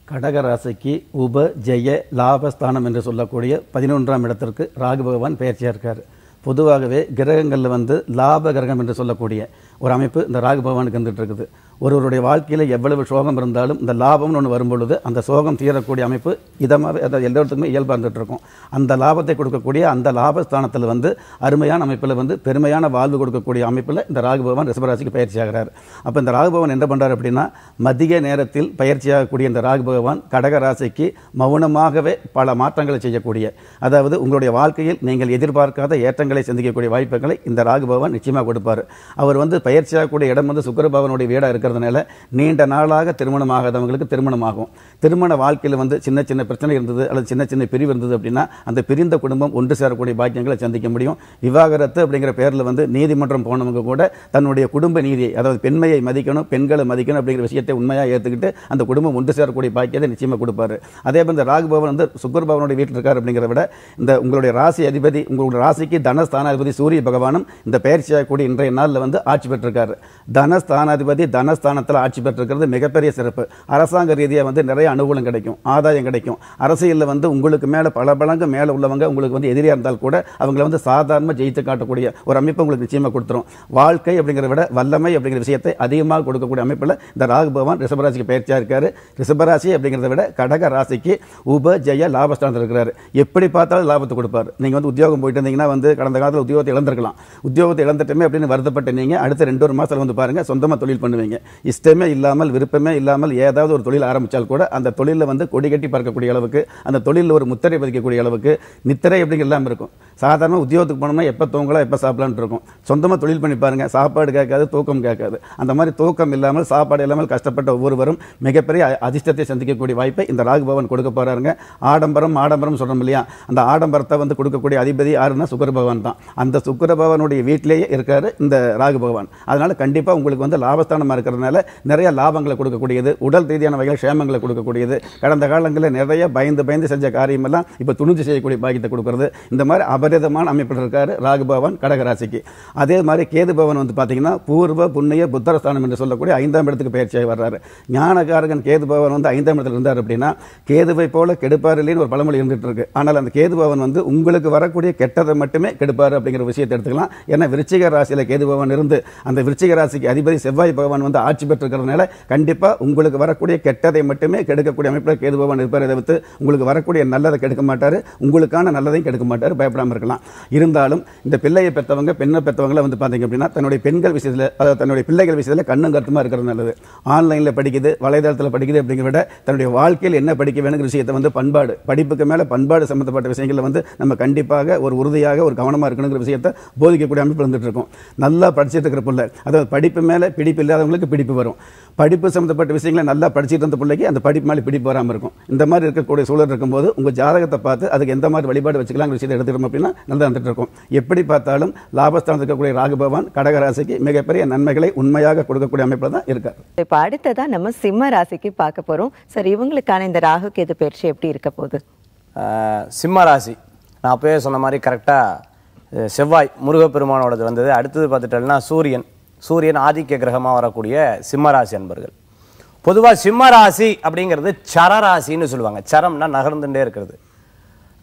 கடக ராசிக்கு உப ஜெய லாபஸ்தானம் என்று சொல்லக்கூடிய பதினொன்றாம் இடத்திற்கு ராகு பகவான் பயிற்சியாக இருக்கார் பொதுவாகவே கிரகங்களில் வந்து லாப கிரகம் என்று சொல்லக்கூடிய ஒரு அமைப்பு இந்த ராகு பகவானுக்கு இருந்துகிட்டு இருக்குது ஒருவருடைய வாழ்க்கையில் எவ்வளவு சோகம் இருந்தாலும் இந்த லாபம்னு ஒன்று வரும்பொழுது அந்த சோகம் தீரக்கூடிய அமைப்பு இதமாக அதை எல்லாத்துக்குமே இயல்பாக இருந்துகிட்ருக்கும் அந்த லாபத்தை கொடுக்கக்கூடிய அந்த லாபஸ்தானத்தில் வந்து அருமையான அமைப்பில் வந்து பெருமையான வாழ்வு கொடுக்கக்கூடிய அமைப்பில் இந்த ராகுபவன் ரிசபராசிக்கு பயிற்சி ஆகிறார் அப்போ இந்த ராகுபவன் என்ன பண்ணுறார் அப்படின்னா மதிய நேரத்தில் பயிற்சியாகக்கூடிய இந்த ராகு பகவான் கடக ராசிக்கு மௌனமாகவே பல மாற்றங்களை செய்யக்கூடிய அதாவது உங்களுடைய வாழ்க்கையில் நீங்கள் எதிர்பார்க்காத ஏற்றங்களை சந்திக்கக்கூடிய வாய்ப்புகளை இந்த ராகு பகவான் நிச்சயமாக கொடுப்பார் அவர் வந்து பயிற்சியாகக்கூடிய இடம் வந்து சுக்கரபவனுடைய வீடாக இருக்குது இருக்கிறதுனால நீண்ட நாளாக திருமணமாகாதவங்களுக்கு திருமணமாகும் திருமண வாழ்க்கையில் வந்து சின்ன சின்ன பிரச்சனை இருந்தது அல்லது சின்ன சின்ன பிரிவு இருந்தது அப்படின்னா அந்த பிரிந்த குடும்பம் ஒன்று சேரக்கூடிய பாக்கியங்களை சந்திக்க முடியும் விவாகரத்து அப்படிங்கிற பேரில் வந்து நீதிமன்றம் போனவங்க கூட தன்னுடைய குடும்ப நீதியை அதாவது பெண்மையை மதிக்கணும் பெண்களை மதிக்கணும் அப்படிங்கிற விஷயத்தை உண்மையாக ஏற்றுக்கிட்டு அந்த குடும்பம் ஒன்று சேரக்கூடிய பாக்கியத்தை நிச்சயமாக கொடுப்பார் அதே போல் இந்த ராகுபவன் வந்து சுக்கர் பவனுடைய வீட்டில் இருக்கார் அப்படிங்கிறத விட இந்த உங்களுடைய ராசி அதிபதி உங்களுடைய ராசிக்கு தனஸ்தானாதிபதி சூரிய பகவானும் இந்த பயிற்சியாக கூடிய இன்றைய நாளில் வந்து ஆட்சி பெற்றிருக்காரு தனஸ்தானாதிபதி தன ஸ்தானத்தில் ஆட்சி பெற்றிருக்கிறது மிகப்பெரிய சிறப்பு அரசாங்க ரீதியாக வந்து நிறைய அனுகூலம் கிடைக்கும் ஆதாயம் கிடைக்கும் அரசியலில் வந்து உங்களுக்கு மேலே பல பலங்கு மேலே உள்ளவங்க உங்களுக்கு வந்து எதிரியாக இருந்தால் கூட அவங்கள வந்து சாதாரணமாக ஜெயித்து காட்டக்கூடிய ஒரு அமைப்பு உங்களுக்கு நிச்சயமாக கொடுத்துரும் வாழ்க்கை அப்படிங்கிறத விட வல்லமை அப்படிங்கிற விஷயத்தை அதிகமாக கொடுக்கக்கூடிய அமைப்பில் இந்த ராகு பகவான் ரிஷபராசிக்கு பயிற்சியாக இருக்கார் ரிஷபராசி அப்படிங்கிறத விட கடக ராசிக்கு உப ஜெய லாபஸ்தானத்தில் இருக்கிறார் எப்படி பார்த்தாலும் லாபத்தை கொடுப்பார் நீங்கள் வந்து உத்தியோகம் போயிட்டு இருந்தீங்கன்னா வந்து கடந்த காலத்தில் உத்தியோகத்தை இழந்திருக்கலாம் உத்தியோகத்தை இழந்துட்டுமே அப்படின்னு வருத்தப்பட்ட நீங்கள் அடுத்த ரெண்டு ஒரு மாதத்தில் வந்து பாருங்கள் சொந்தமாக தொழில் பண்ணுவீங்க இஷ்டமே இல்லாமல் விருப்பமே இல்லாமல் ஏதாவது ஒரு தொழில் ஆரம்பித்தால் கூட அந்த தொழிலில் வந்து கொடி கட்டி பார்க்கக்கூடிய அளவுக்கு அந்த தொழிலில் ஒரு முத்திரை பதிக்கக்கூடிய அளவுக்கு நித்திரை அப்படிங்கிற எல்லாம் இருக்கும் சாதாரண உத்தியோகத்துக்கு போனோம்னா எப்போ தூங்கலாம் எப்போ சாப்பிடலான்ட்டு இருக்கும் சொந்தமாக தொழில் பண்ணி பாருங்கள் சாப்பாடு கேட்காது தூக்கம் கேட்காது அந்த மாதிரி தூக்கம் இல்லாமல் சாப்பாடு இல்லாமல் கஷ்டப்பட்ட ஒவ்வொருவரும் மிகப்பெரிய அதிர்ஷ்டத்தை சந்திக்கக்கூடிய வாய்ப்பை இந்த ராகுபவன் கொடுக்க போகிறாருங்க ஆடம்பரம் ஆடம்பரம் சொல்கிறோம் இல்லையா அந்த ஆடம்பரத்தை வந்து கொடுக்கக்கூடிய அதிபதி யாருன்னா சுக்கர பகவான் தான் அந்த சுக்கர பகவானுடைய வீட்டிலேயே இருக்காரு இந்த ராகு பகவான் அதனால் கண்டிப்பாக உங்களுக்கு வந்து லாபஸ்தானமாக இருக்கிற இருக்கிறதுனால நிறைய லாபங்களை கொடுக்கக்கூடியது உடல் ரீதியான வகையில் க்ஷேமங்களை கொடுக்கக்கூடியது கடந்த காலங்களில் நிறைய பயந்து பயந்து செஞ்ச காரியமெல்லாம் இப்போ துணிஞ்சு செய்யக்கூடிய பாக்கியத்தை கொடுக்கறது இந்த மாதிரி அபரிதமான அமைப்பில் இருக்கார் ராகுபவன் கடகராசிக்கு அதே மாதிரி கேதுபவன் வந்து பார்த்தீங்கன்னா பூர்வ புண்ணிய புத்தரஸ்தானம் என்று சொல்லக்கூடிய ஐந்தாம் இடத்துக்கு பயிற்சியாக வர்றாரு ஞானகாரகன் கேதுபவன் வந்து ஐந்தாம் இடத்துல இருந்தார் அப்படின்னா கேதுவை போல கெடுப்பார் ஒரு பழமொழி இருந்துட்டு இருக்கு ஆனால் அந்த கேதுபவன் வந்து உங்களுக்கு வரக்கூடிய கெட்டதை மட்டுமே கெடுப்பார் அப்படிங்கிற விஷயத்தை எடுத்துக்கலாம் ஏன்னா விருச்சிக ராசியில் கேதுபவன் இருந்து அந்த விருச்சிக ராசிக்கு அதிபதி செவ்வாய் பகவான் வந்து ஆட்சி பெற்றிருக்கிறதுனால கண்டிப்பாக உங்களுக்கு வரக்கூடிய கெட்டதை மட்டுமே கெடுக்கக்கூடிய அமைப்பில் கேது பகவான் இருப்பார் தவிர்த்து உங்களுக்கு வரக்கூடிய நல்லதை கெடுக்க மாட்டார் உங்களுக்கான நல்லதையும் கெடுக்க மாட்டார் பயப்படாமல் இருக்கலாம் இருந்தாலும் இந்த பிள்ளையை பெற்றவங்க பெண்ணை பெற்றவங்கள வந்து பார்த்தீங்க அப்படின்னா தன்னுடைய பெண்கள் விஷயத்தில் அதாவது தன்னுடைய பிள்ளைகள் விஷயத்தில் கண்ணும் கருத்துமாக இருக்கிறது நல்லது ஆன்லைனில் படிக்குது வலைதளத்தில் படிக்குது அப்படிங்கிற விட தன்னுடைய வாழ்க்கையில் என்ன படிக்க வேணுங்கிற விஷயத்தை வந்து பண்பாடு படிப்புக்கு மேலே பண்பாடு சம்மந்தப்பட்ட விஷயங்களில் வந்து நம்ம கண்டிப்பாக ஒரு உறுதியாக ஒரு கவனமாக இருக்கணுங்கிற விஷயத்தை போதிக்கக்கூடிய அமைப்பு இருந்துட்டு இருக்கும் நல்லா படிச்சுட்டு இருக்கிற பிள்ளை அதாவது படிப்பு மேலே பிடிப்பு இல்லாதவங்களுக்கு பிடிப்பு வரும் படிப்பு சம்மந்தப்பட்ட விஷயங்களை நல்லா படிச்சுட்டு இருந்த பிள்ளைக்கு அந்த படிப்பு மேலே பிடிப்பு வராமல் இருக்கும் இந்த மாதிரி இருக்கக்கூடிய சூழல் இருக்கும்போது உங்கள் ஜாதகத்தை பார்த்து அதுக்கு எந்த மாதிரி வழிபாடு வச்சுக்கலாம் விஷயத்தை எடுத்துக்கிறோம் அப்படின்னா நல்லா வந்துட்டு இருக்கும் எப்படி பார்த்தாலும் லாபஸ்தானம் இருக்கக்கூடிய ராகுபவான் கடகராசிக்கு மிகப்பெரிய நன்மைகளை உண்மையாக கொடுக்கக்கூடிய அமைப்பில் தான் இருக்கார் இப்போ அடுத்ததான் நம்ம சிம்ம ராசிக்கு பார்க்க போகிறோம் சார் இவங்களுக்கான இந்த ராகு கேது பயிற்சி எப்படி இருக்க போகுது சிம்ம ராசி நான் அப்பயே சொன்ன மாதிரி கரெக்டாக செவ்வாய் முருகப்பெருமானோடது வந்தது அடுத்தது பார்த்துட்டோம்னா சூரியன் சூரியன் ஆதிக்க கிரகமாக வரக்கூடிய சிம்மராசி அன்பர்கள் பொதுவாக சிம்மராசி அப்படிங்கிறது சரராசின்னு சொல்லுவாங்க சரம்னா நகர்ந்துட்டே இருக்கிறது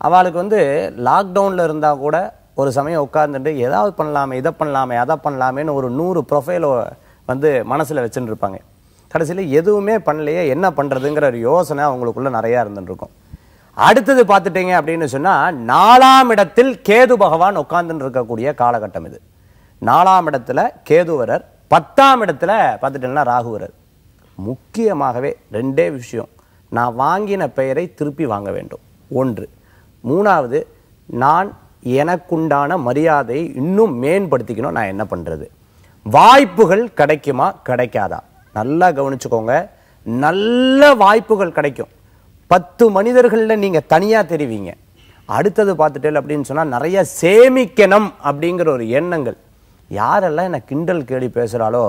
அவளுக்கு வந்து லாக்டவுனில் இருந்தால் கூட ஒரு சமயம் உட்காந்துட்டு ஏதாவது பண்ணலாமே இதை பண்ணலாமே அதை பண்ணலாமேன்னு ஒரு நூறு ப்ரொஃபைலை வந்து மனசில் வச்சுட்டு இருப்பாங்க கடைசியில் எதுவுமே பண்ணலையே என்ன பண்ணுறதுங்கிற ஒரு யோசனை அவங்களுக்குள்ளே நிறையா இருந்துருக்கும் அடுத்தது பார்த்துட்டிங்க அப்படின்னு சொன்னால் நாலாம் இடத்தில் கேது பகவான் உட்காந்துட்டு இருக்கக்கூடிய காலகட்டம் இது நாலாம் இடத்துல கேதுவரர் பத்தாம் இடத்துல பார்த்துட்டேன்னா ராகுவரர் முக்கியமாகவே ரெண்டே விஷயம் நான் வாங்கின பெயரை திருப்பி வாங்க வேண்டும் ஒன்று மூணாவது நான் எனக்குண்டான மரியாதையை இன்னும் மேம்படுத்திக்கணும் நான் என்ன பண்ணுறது வாய்ப்புகள் கிடைக்குமா கிடைக்காதா நல்லா கவனிச்சுக்கோங்க நல்ல வாய்ப்புகள் கிடைக்கும் பத்து மனிதர்களில் நீங்கள் தனியாக தெரிவிங்க அடுத்தது பார்த்துட்டேன் அப்படின்னு சொன்னால் நிறைய சேமிக்கணும் அப்படிங்கிற ஒரு எண்ணங்கள் யாரெல்லாம் என்னை கிண்டல் கேடி பேசுகிறாளோ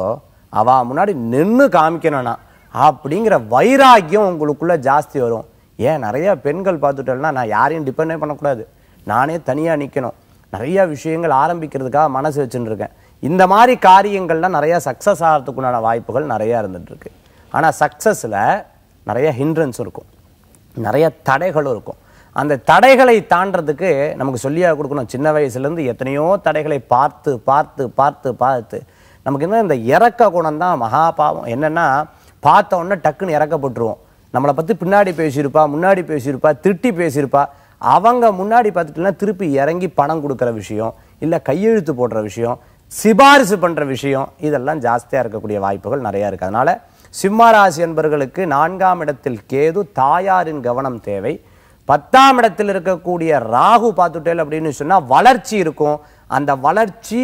அவ முன்னாடி நின்று காமிக்கணும்னா அப்படிங்கிற வைராக்கியம் உங்களுக்குள்ளே ஜாஸ்தி வரும் ஏன் நிறையா பெண்கள் பார்த்துட்டோம்னா நான் யாரையும் டிபெண்டே பண்ணக்கூடாது நானே தனியாக நிற்கணும் நிறையா விஷயங்கள் ஆரம்பிக்கிறதுக்காக மனசு வச்சுட்டுருக்கேன் இந்த மாதிரி காரியங்கள்லாம் நிறையா சக்ஸஸ் ஆகிறதுக்குண்டான வாய்ப்புகள் நிறையா இருந்துகிட்ருக்கு ஆனால் சக்ஸஸில் நிறைய ஹிண்ட்ரன்ஸ் இருக்கும் நிறைய தடைகளும் இருக்கும் அந்த தடைகளை தாண்டதுக்கு நமக்கு சொல்லியாக கொடுக்கணும் சின்ன வயசுலேருந்து எத்தனையோ தடைகளை பார்த்து பார்த்து பார்த்து பார்த்து நமக்கு என்ன இந்த இறக்க குணம் தான் மகாபாவம் என்னென்னா பார்த்த உடனே டக்குன்னு இறக்கப்பட்டுருவோம் நம்மளை பற்றி பின்னாடி பேசியிருப்பா முன்னாடி பேசியிருப்பா திட்டி பேசியிருப்பா அவங்க முன்னாடி பார்த்துட்டுனா திருப்பி இறங்கி பணம் கொடுக்குற விஷயம் இல்லை கையெழுத்து போடுற விஷயம் சிபாரிசு பண்ணுற விஷயம் இதெல்லாம் ஜாஸ்தியாக இருக்கக்கூடிய வாய்ப்புகள் நிறையா இருக்குது அதனால் சிம்மராசி ராசி என்பவர்களுக்கு நான்காம் இடத்தில் கேது தாயாரின் கவனம் தேவை பத்தாம் இடத்தில் இருக்கக்கூடிய ராகு பார்த்துட்டேல் அப்படின்னு சொன்னால் வளர்ச்சி இருக்கும் அந்த வளர்ச்சி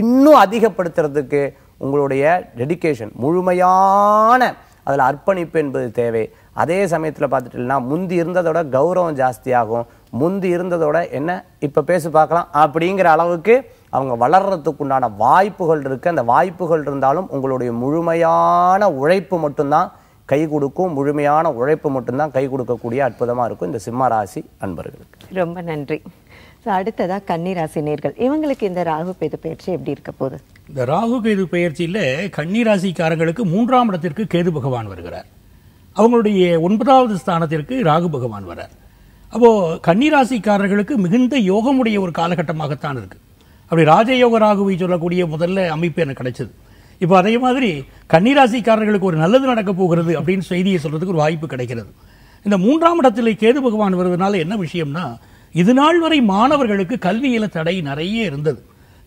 இன்னும் அதிகப்படுத்துறதுக்கு உங்களுடைய டெடிக்கேஷன் முழுமையான அதில் அர்ப்பணிப்பு என்பது தேவை அதே சமயத்தில் பார்த்துட்டீங்கன்னா முந்தி இருந்ததோட கௌரவம் ஜாஸ்தியாகும் முந்தி இருந்ததோட என்ன இப்போ பேசி பார்க்கலாம் அப்படிங்கிற அளவுக்கு அவங்க வளர்கிறதுக்குண்டான வாய்ப்புகள் இருக்குது அந்த வாய்ப்புகள் இருந்தாலும் உங்களுடைய முழுமையான உழைப்பு மட்டும்தான் கை கொடுக்கும் முழுமையான உழைப்பு மட்டும்தான் கை கொடுக்கக்கூடிய அற்புதமாக இருக்கும் இந்த சிம்ம ராசி அன்பர்களுக்கு ரொம்ப நன்றி ஸோ அடுத்ததாக கன்னிராசி நேர்கள் இவங்களுக்கு இந்த ராகு கேது பயிற்சி எப்படி இருக்க போகுது இந்த ராகு கேது பயிற்சியில் கன்னிராசிக்காரங்களுக்கு மூன்றாம் இடத்திற்கு கேது பகவான் வருகிறார் அவங்களுடைய ஒன்பதாவது ஸ்தானத்திற்கு ராகு பகவான் வரார் அப்போது கன்னிராசிக்காரர்களுக்கு மிகுந்த யோகமுடைய ஒரு காலகட்டமாகத்தான் இருக்குது அப்படி ராஜயோக ராகுவை சொல்லக்கூடிய முதல்ல அமைப்பு எனக்கு கிடைச்சது இப்போ அதே மாதிரி கன்னிராசிக்காரர்களுக்கு ஒரு நல்லது நடக்க போகிறது அப்படின்னு செய்தியை சொல்கிறதுக்கு ஒரு வாய்ப்பு கிடைக்கிறது இந்த மூன்றாம் இடத்துல கேது பகவான் வருவதனால என்ன விஷயம்னா இது நாள் வரை மாணவர்களுக்கு கல்வியில் தடை நிறைய இருந்தது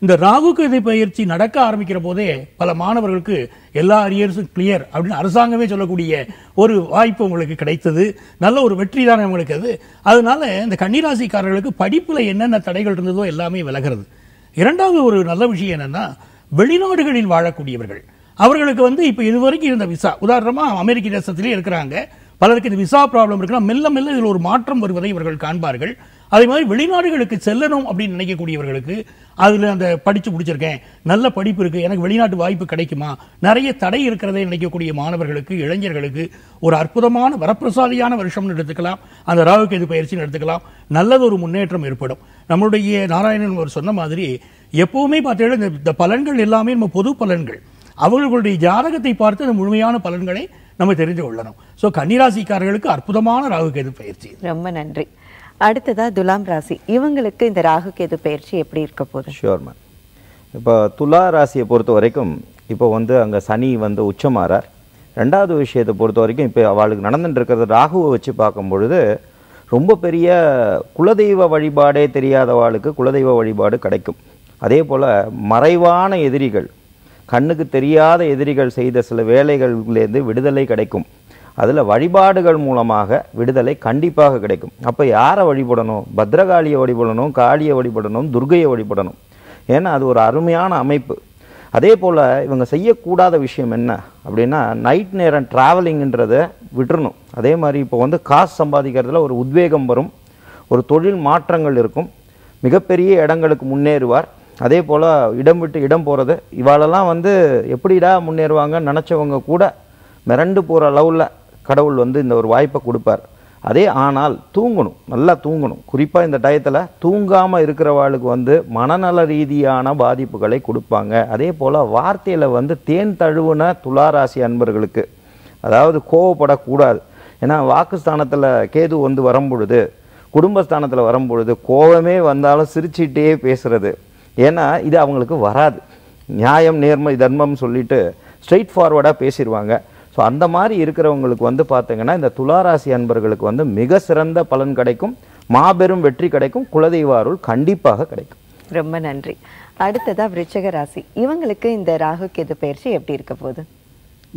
இந்த ராகு கதை பயிற்சி நடக்க ஆரம்பிக்கிற போதே பல மாணவர்களுக்கு எல்லா அரியர்ஸும் கிளியர் அப்படின்னு அரசாங்கமே சொல்லக்கூடிய ஒரு வாய்ப்பு உங்களுக்கு கிடைத்தது நல்ல ஒரு வெற்றி தானே உங்களுக்கு அது அதனால இந்த கன்னிராசிக்காரர்களுக்கு படிப்பில் என்னென்ன தடைகள் இருந்ததோ எல்லாமே விலகிறது இரண்டாவது ஒரு நல்ல விஷயம் என்னென்னா வெளிநாடுகளில் வாழக்கூடியவர்கள் அவர்களுக்கு வந்து இப்போ இதுவரைக்கும் இருந்த விசா உதாரணமாக அமெரிக்க தேசத்திலே இருக்கிறாங்க பலருக்கு இந்த விசா ப்ராப்ளம் இருக்குன்னா மெல்ல மெல்ல இதில் ஒரு மாற்றம் வருவதை இவர்கள் காண்பார்கள் அதே மாதிரி வெளிநாடுகளுக்கு செல்லணும் அப்படின்னு நினைக்கக்கூடியவர்களுக்கு அதில் அந்த படித்து முடிச்சிருக்கேன் நல்ல படிப்பு இருக்குது எனக்கு வெளிநாட்டு வாய்ப்பு கிடைக்குமா நிறைய தடை இருக்கிறதை நினைக்கக்கூடிய மாணவர்களுக்கு இளைஞர்களுக்கு ஒரு அற்புதமான வரப்பிரசாதியான வருஷம்னு எடுத்துக்கலாம் அந்த ராகு கேது பயிற்சி எடுத்துக்கலாம் நல்லது ஒரு முன்னேற்றம் ஏற்படும் நம்மளுடைய நாராயணன் அவர் சொன்ன மாதிரி எப்பவுமே பார்த்தீங்கன்னா இந்த பலன்கள் எல்லாமே நம்ம பொது பலன்கள் அவர்களுடைய ஜாதகத்தை பார்த்து அந்த முழுமையான பலன்களை நம்ம தெரிந்து கொள்ளணும் ஸோ கன்னிராசிக்காரர்களுக்கு அற்புதமான ராகு கேது பயிற்சி ரொம்ப நன்றி அடுத்ததா துலாம் ராசி இவங்களுக்கு இந்த ராகு கேது பயிற்சி எப்படி இருக்க போகுது ஷியோர் மேம் இப்போ துலா ராசியை பொறுத்த வரைக்கும் இப்போ வந்து அங்கே சனி வந்து உச்சமாறார் ரெண்டாவது விஷயத்தை பொறுத்த வரைக்கும் இப்போ அவளுக்கு நடந்துட்டு இருக்கிறது ராகுவை வச்சு பார்க்கும் பொழுது ரொம்ப பெரிய குலதெய்வ வழிபாடே தெரியாதவாளுக்கு குலதெய்வ வழிபாடு கிடைக்கும் அதே போல் மறைவான எதிரிகள் கண்ணுக்கு தெரியாத எதிரிகள் செய்த சில வேலைகளிலேருந்து விடுதலை கிடைக்கும் அதில் வழிபாடுகள் மூலமாக விடுதலை கண்டிப்பாக கிடைக்கும் அப்போ யாரை வழிபடணும் பத்ரகாளியை வழிபடணும் காளியை வழிபடணும் துர்கையை வழிபடணும் ஏன்னா அது ஒரு அருமையான அமைப்பு அதே போல் இவங்க செய்யக்கூடாத விஷயம் என்ன அப்படின்னா நைட் நேரம் ட்ராவலிங்கன்றதை விட்டுறணும் அதே மாதிரி இப்போ வந்து காசு சம்பாதிக்கிறதுல ஒரு உத்வேகம் வரும் ஒரு தொழில் மாற்றங்கள் இருக்கும் மிகப்பெரிய இடங்களுக்கு முன்னேறுவார் அதே போல் இடம் விட்டு இடம் போகிறது இவாளெல்லாம் வந்து எப்படிடா முன்னேறுவாங்கன்னு நினச்சவங்க கூட மிரண்டு போகிற அளவில் கடவுள் வந்து இந்த ஒரு வாய்ப்பை கொடுப்பார் அதே ஆனால் தூங்கணும் நல்லா தூங்கணும் குறிப்பாக இந்த டயத்தில் தூங்காமல் இருக்கிறவாளுக்கு வந்து மனநல ரீதியான பாதிப்புகளை கொடுப்பாங்க அதே போல் வார்த்தையில் வந்து தேன் தழுவுன துளாராசி அன்பர்களுக்கு அதாவது கோவப்படக்கூடாது ஏன்னா வாக்குஸ்தானத்தில் கேது வந்து வரும்பொழுது குடும்பஸ்தானத்தில் பொழுது கோபமே வந்தாலும் சிரிச்சிட்டே பேசுகிறது ஏன்னா இது அவங்களுக்கு வராது நியாயம் நேர்மை தர்மம் சொல்லிட்டு ஸ்ட்ரெயிட் ஃபார்வர்டாக பேசிடுவாங்க ஸோ அந்த மாதிரி இருக்கிறவங்களுக்கு வந்து பார்த்தீங்கன்னா இந்த துளாராசி அன்பர்களுக்கு வந்து மிக சிறந்த பலன் கிடைக்கும் மாபெரும் வெற்றி கிடைக்கும் குலதெய்வ அருள் கண்டிப்பாக கிடைக்கும் ரொம்ப நன்றி அடுத்ததாக விருச்சக ராசி இவங்களுக்கு இந்த ராகு கேது பயிற்சி எப்படி இருக்க போகுது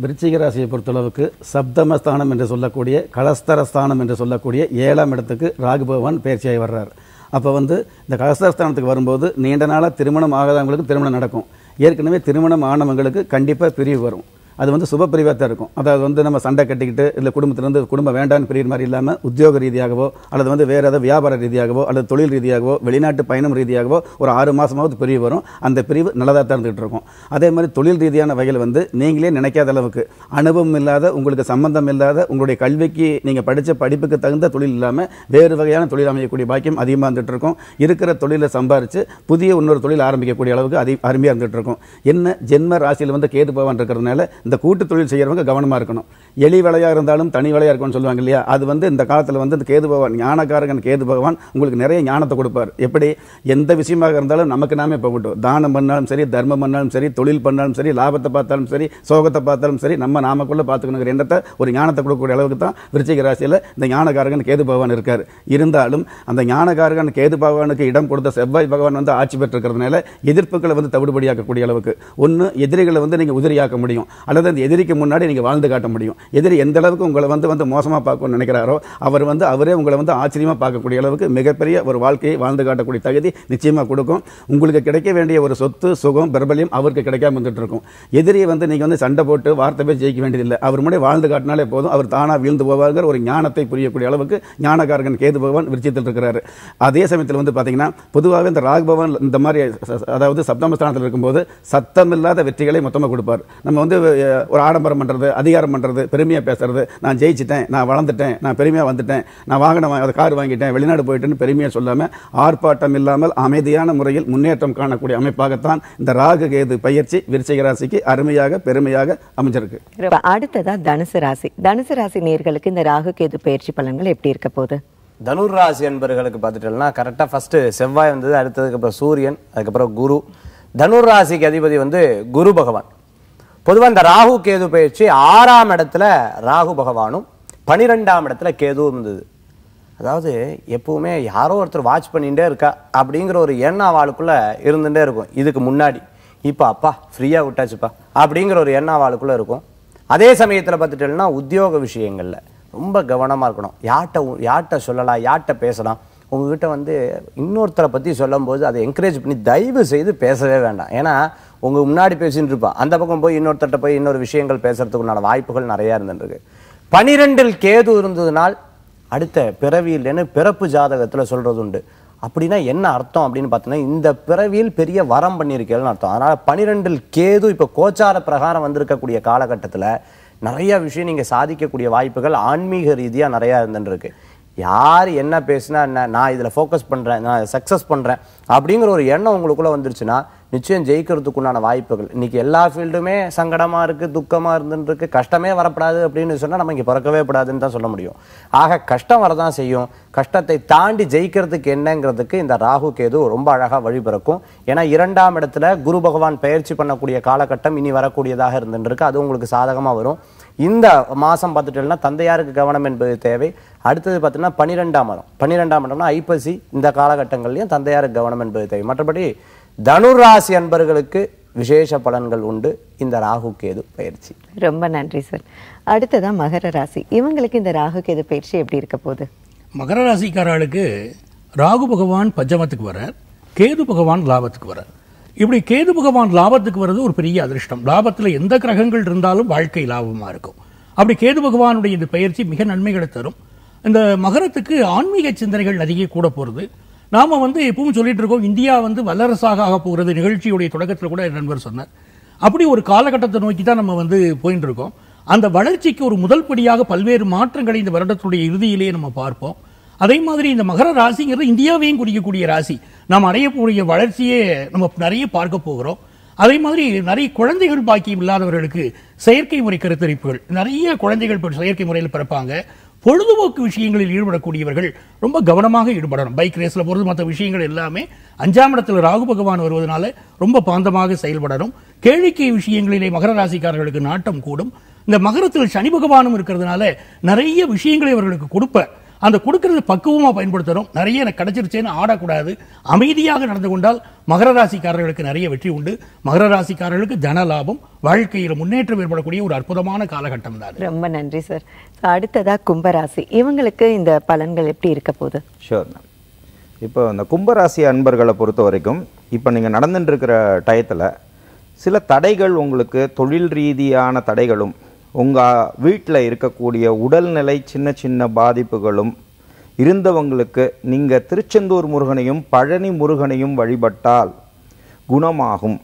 விருச்சிக ராசியை பொறுத்தளவுக்கு சப்தமஸ்தானம் என்று சொல்லக்கூடிய கலஸ்தரஸ்தானம் என்று சொல்லக்கூடிய ஏழாம் இடத்துக்கு ராகு பகவான் பயிற்சியாகி வர்றார் அப்போ வந்து இந்த ககசஸ்தானத்துக்கு வரும்போது நீண்ட நாளாக திருமணம் ஆகாதவங்களுக்கு திருமணம் நடக்கும் ஏற்கனவே திருமணம் ஆனவங்களுக்கு கண்டிப்பாக பிரிவு வரும் அது வந்து சுபப்பிரிவாக தான் இருக்கும் அதாவது வந்து நம்ம சண்டை கட்டிக்கிட்டு இல்லை குடும்பத்திலேருந்து குடும்பம் வேண்டாம்னு பிரியிற மாதிரி இல்லாமல் உத்தியோக ரீதியாகவோ அல்லது வந்து வேறு ஏதாவது வியாபார ரீதியாகவோ அல்லது தொழில் ரீதியாகவோ வெளிநாட்டு பயணம் ரீதியாகவோ ஒரு ஆறு மாதமாவது பிரிவு வரும் அந்த பிரிவு நல்லதாக தான் இருந்துகிட்டு இருக்கும் அதே மாதிரி தொழில் ரீதியான வகையில் வந்து நீங்களே நினைக்காத அளவுக்கு அனுபவம் இல்லாத உங்களுக்கு சம்பந்தம் இல்லாத உங்களுடைய கல்விக்கு நீங்கள் படித்த படிப்புக்கு தகுந்த தொழில் இல்லாமல் வேறு வகையான தொழில் அமையக்கூடிய பாக்கியம் அதிகமாக இருந்துகிட்டு இருக்கும் இருக்கிற தொழிலை சம்பாரித்து புதிய இன்னொரு தொழில் ஆரம்பிக்கக்கூடிய அளவுக்கு அதிக அருமையாக இருந்துகிட்டு இருக்கும் என்ன ஜென்ம ராசியில் வந்து கேது பகவான் இருக்கிறதுனால இந்த கூட்டு தொழில் செய்கிறவங்க கவனமாக இருக்கணும் எலி வலையாக இருந்தாலும் தனி வலையாக இருக்கும்னு சொல்லுவாங்க இல்லையா அது வந்து இந்த காலத்தில் வந்து இந்த கேது பகவான் ஞானக்காரகன் கேது பகவான் உங்களுக்கு நிறைய ஞானத்தை கொடுப்பார் எப்படி எந்த விஷயமாக இருந்தாலும் நமக்கு நாமே போகட்டும் தானம் பண்ணாலும் சரி தர்மம் பண்ணாலும் சரி தொழில் பண்ணாலும் சரி லாபத்தை பார்த்தாலும் சரி சோகத்தை பார்த்தாலும் சரி நம்ம நாமக்குள்ளே பார்த்துக்கணுங்கிற எண்ணத்தை ஒரு ஞானத்தை கொடுக்கக்கூடிய அளவுக்கு தான் விருச்சிக ராசியில் இந்த ஞானக்காரகன் கேது பகவான் இருக்கார் இருந்தாலும் அந்த ஞானக்காரகன் கேது பகவானுக்கு இடம் கொடுத்த செவ்வாய் பகவான் வந்து ஆட்சி பெற்றிருக்கிறதுனால எதிர்ப்புகளை வந்து தவிடுபடியாக்கக்கூடிய அளவுக்கு ஒன்று எதிரிகளை வந்து நீங்கள் உதிரியாக்க முடியும் அல்லது அந்த எதிரிக்கு முன்னாடி நீங்கள் வாழ்ந்து காட்ட முடியும் எதிரி எந்த அளவுக்கு உங்களை வந்து வந்து மோசமாக பார்க்கணும்னு நினைக்கிறாரோ அவர் வந்து அவரே உங்களை வந்து ஆச்சரியமாக பார்க்கக்கூடிய அளவுக்கு மிகப்பெரிய ஒரு வாழ்க்கையை வாழ்ந்து காட்டக்கூடிய தகுதி நிச்சயமாக கொடுக்கும் உங்களுக்கு கிடைக்க வேண்டிய ஒரு சொத்து சுகம் பிரபலியம் அவருக்கு கிடைக்காம வந்துட்டு இருக்கும் எதிரியை வந்து நீங்கள் வந்து சண்டை போட்டு வார்த்தை போய் ஜெயிக்க வேண்டியதில்லை அவர் முன்னாடி வாழ்ந்து காட்டினாலே போதும் அவர் தானாக வீழ்ந்து போவாருங்கிற ஒரு ஞானத்தை புரியக்கூடிய அளவுக்கு ஞானகாரகன் கேது பகவான் விருச்சியத்தில் இருக்கிறாரு அதே சமயத்தில் வந்து பார்த்தீங்கன்னா பொதுவாகவே இந்த ராக் பவன் இந்த மாதிரி அதாவது சப்தமஸ்தானத்தில் இருக்கும்போது சத்தம் இல்லாத வெற்றிகளை மொத்தமாக கொடுப்பார் நம்ம வந்து ஒரு ஆடம்பரம் பண்ணுறது அதிகாரம் பண்ணுறது பெருமையாக பேசுறது நான் ஜெயிச்சிட்டேன் நான் வளர்ந்துட்டேன் நான் பெருமையாக வந்துட்டேன் நான் வாகனம் அதை கார் வாங்கிட்டேன் வெளிநாடு போயிட்டேன்னு பெருமையாக சொல்லாமல் ஆர்ப்பாட்டம் இல்லாமல் அமைதியான முறையில் முன்னேற்றம் காணக்கூடிய அமைப்பாகத்தான் இந்த ராகு கேது பயிற்சி விருச்சிக ராசிக்கு அருமையாக பெருமையாக அமைஞ்சிருக்கு அடுத்ததாக தனுசு ராசி தனுசு ராசி நேர்களுக்கு இந்த ராகு கேது பயிற்சி பலன்கள் எப்படி இருக்க போகுது தனுர் ராசி என்பவர்களுக்கு பார்த்துட்டோம்னா கரெக்டாக ஃபஸ்ட்டு செவ்வாய் வந்தது அடுத்ததுக்கு அப்புறம் சூரியன் அதுக்கப்புறம் குரு தனுர் ராசிக்கு அதிபதி வந்து குரு பகவான் பொதுவாக இந்த ராகு கேது பயிற்சி ஆறாம் இடத்துல ராகு பகவானும் பனிரெண்டாம் இடத்துல கேதுவும் இருந்தது அதாவது எப்பவுமே யாரோ ஒருத்தர் வாட்ச் பண்ணிகிட்டே இருக்கா அப்படிங்கிற ஒரு எண்ணம் அவளுக்குள்ளே இருந்துகிட்டே இருக்கும் இதுக்கு முன்னாடி இப்போ அப்பா ஃப்ரீயாக விட்டாச்சுப்பா அப்படிங்கிற ஒரு எண்ணம் அவளுக்குள்ளே இருக்கும் அதே சமயத்தில் பார்த்துட்டேன்னா உத்தியோக விஷயங்களில் ரொம்ப கவனமாக இருக்கணும் யார்கிட்ட யார்கிட்ட சொல்லலாம் யார்கிட்ட பேசலாம் உங்ககிட்ட வந்து இன்னொருத்தரை பற்றி சொல்லும் போது அதை என்கரேஜ் பண்ணி தயவு செய்து பேசவே வேண்டாம் ஏன்னா உங்கள் முன்னாடி பேசின்னு இருப்பான் அந்த பக்கம் போய் இன்னொருத்தர்கிட்ட போய் இன்னொரு விஷயங்கள் பேசுகிறதுக்குண்டான வாய்ப்புகள் நிறையா இருந்துருக்கு பனிரெண்டில் கேது இருந்ததுனால் அடுத்த பிறவியில்னு பிறப்பு ஜாதகத்தில் சொல்கிறது உண்டு அப்படின்னா என்ன அர்த்தம் அப்படின்னு பார்த்தீங்கன்னா இந்த பிறவியில் பெரிய வரம் பண்ணியிருக்கேன்னு அர்த்தம் அதனால் பனிரெண்டில் கேது இப்போ கோச்சார பிரகாரம் வந்திருக்கக்கூடிய காலகட்டத்தில் நிறையா விஷயம் நீங்கள் சாதிக்கக்கூடிய வாய்ப்புகள் ஆன்மீக ரீதியாக நிறையா இருந்துருக்கு யார் என்ன பேசுனா என்ன நான் இதில் ஃபோக்கஸ் பண்ணுறேன் நான் சக்ஸஸ் பண்ணுறேன் அப்படிங்கிற ஒரு எண்ணம் உங்களுக்குள்ளே வந்துருச்சுன்னா நிச்சயம் ஜெயிக்கிறதுக்குண்டான வாய்ப்புகள் இன்றைக்கி எல்லா ஃபீல்டுமே சங்கடமாக இருக்குது துக்கமாக இருந்துருக்கு கஷ்டமே வரப்படாது அப்படின்னு சொன்னால் நம்ம இங்கே பிறக்கவே கூடாதுன்னு தான் சொல்ல முடியும் ஆக கஷ்டம் வரதான் செய்யும் கஷ்டத்தை தாண்டி ஜெயிக்கிறதுக்கு என்னங்கிறதுக்கு இந்த ராகு கேது ரொம்ப அழகாக வழிபிறக்கும் ஏன்னா இரண்டாம் இடத்துல குரு பகவான் பயிற்சி பண்ணக்கூடிய காலகட்டம் இனி வரக்கூடியதாக இருந்துருக்கு அது உங்களுக்கு சாதகமாக வரும் இந்த மாதம் பார்த்துட்டோம்னா தந்தையாருக்கு கவனம் என்பது தேவை அடுத்தது பார்த்தீங்கன்னா பன்னிரெண்டாம் மதம் பன்னிரெண்டாம் மதம்னா ஐப்பசி இந்த காலகட்டங்கள்லையும் தந்தையாருக்கு கவனம் என்பது தேவை மற்றபடி தனுராசி அன்பர்களுக்கு விசேஷ பலன்கள் உண்டு இந்த ராகு கேது பயிற்சி ரொம்ப நன்றி சார் அடுத்ததான் மகர ராசி இவங்களுக்கு இந்த ராகு கேது பயிற்சி எப்படி இருக்க போகுது மகர ராசிக்காரர்களுக்கு ராகு பகவான் பஞ்சமத்துக்கு வரார் கேது பகவான் லாபத்துக்கு வரார் இப்படி கேது பகவான் லாபத்துக்கு வர்றது ஒரு பெரிய அதிர்ஷ்டம் லாபத்தில் எந்த கிரகங்கள் இருந்தாலும் வாழ்க்கை லாபமாக இருக்கும் அப்படி கேது பகவானுடைய இந்த பயிற்சி மிக நன்மைகளை தரும் இந்த மகரத்துக்கு ஆன்மீக சிந்தனைகள் நிறைய கூட போகிறது நாம் வந்து எப்பவும் சொல்லிட்டு இருக்கோம் இந்தியா வந்து வல்லரசாக ஆக போகிறது நிகழ்ச்சியுடைய தொடக்கத்தில் கூட நண்பர் சொன்னார் அப்படி ஒரு காலகட்டத்தை நோக்கி தான் நம்ம வந்து போயிட்டு இருக்கோம் அந்த வளர்ச்சிக்கு ஒரு முதல் படியாக பல்வேறு மாற்றங்களை இந்த வருடத்துடைய இறுதியிலேயே நம்ம பார்ப்போம் அதே மாதிரி இந்த மகர ராசிங்கிறது இந்தியாவையும் குறிக்கக்கூடிய ராசி நாம் அடையக்கூடிய வளர்ச்சியே நம்ம நிறைய பார்க்க போகிறோம் அதே மாதிரி நிறைய குழந்தைகள் பாக்கியம் இல்லாதவர்களுக்கு செயற்கை முறை கருத்தரிப்புகள் நிறைய குழந்தைகள் செயற்கை முறையில் பிறப்பாங்க பொழுதுபோக்கு விஷயங்களில் ஈடுபடக்கூடியவர்கள் ரொம்ப கவனமாக ஈடுபடணும் பைக் ரேஸில் போகிறது மற்ற விஷயங்கள் எல்லாமே அஞ்சாம் இடத்தில் ராகு பகவான் வருவதனால ரொம்ப பாந்தமாக செயல்படணும் கேளிக்கை விஷயங்களிலே மகர ராசிக்காரர்களுக்கு நாட்டம் கூடும் இந்த மகரத்தில் சனி பகவானும் இருக்கிறதுனால நிறைய விஷயங்களை அவர்களுக்கு கொடுப்பேன் அந்த கொடுக்கறது பக்குவமாக பயன்படுத்தணும் நிறைய எனக்கு கிடைச்சிருச்சேன்னு ஆடக்கூடாது அமைதியாக நடந்து கொண்டால் மகர ராசிக்காரர்களுக்கு நிறைய வெற்றி உண்டு மகர ராசிக்காரர்களுக்கு தன லாபம் வாழ்க்கையில் முன்னேற்றம் ஏற்படக்கூடிய ஒரு அற்புதமான காலகட்டம் தான் ரொம்ப நன்றி சார் அடுத்ததாக கும்பராசி இவங்களுக்கு இந்த பலன்கள் எப்படி இருக்க போகுது ஷோர் இப்போ இந்த கும்பராசி அன்பர்களை பொறுத்த வரைக்கும் இப்போ நீங்கள் நடந்துட்டு இருக்கிற டயத்தில் சில தடைகள் உங்களுக்கு தொழில் ரீதியான தடைகளும் உங்கள் வீட்டில் இருக்கக்கூடிய உடல்நிலை சின்ன சின்ன பாதிப்புகளும் இருந்தவங்களுக்கு நீங்கள் திருச்செந்தூர் முருகனையும் பழனி முருகனையும் வழிபட்டால் குணமாகும்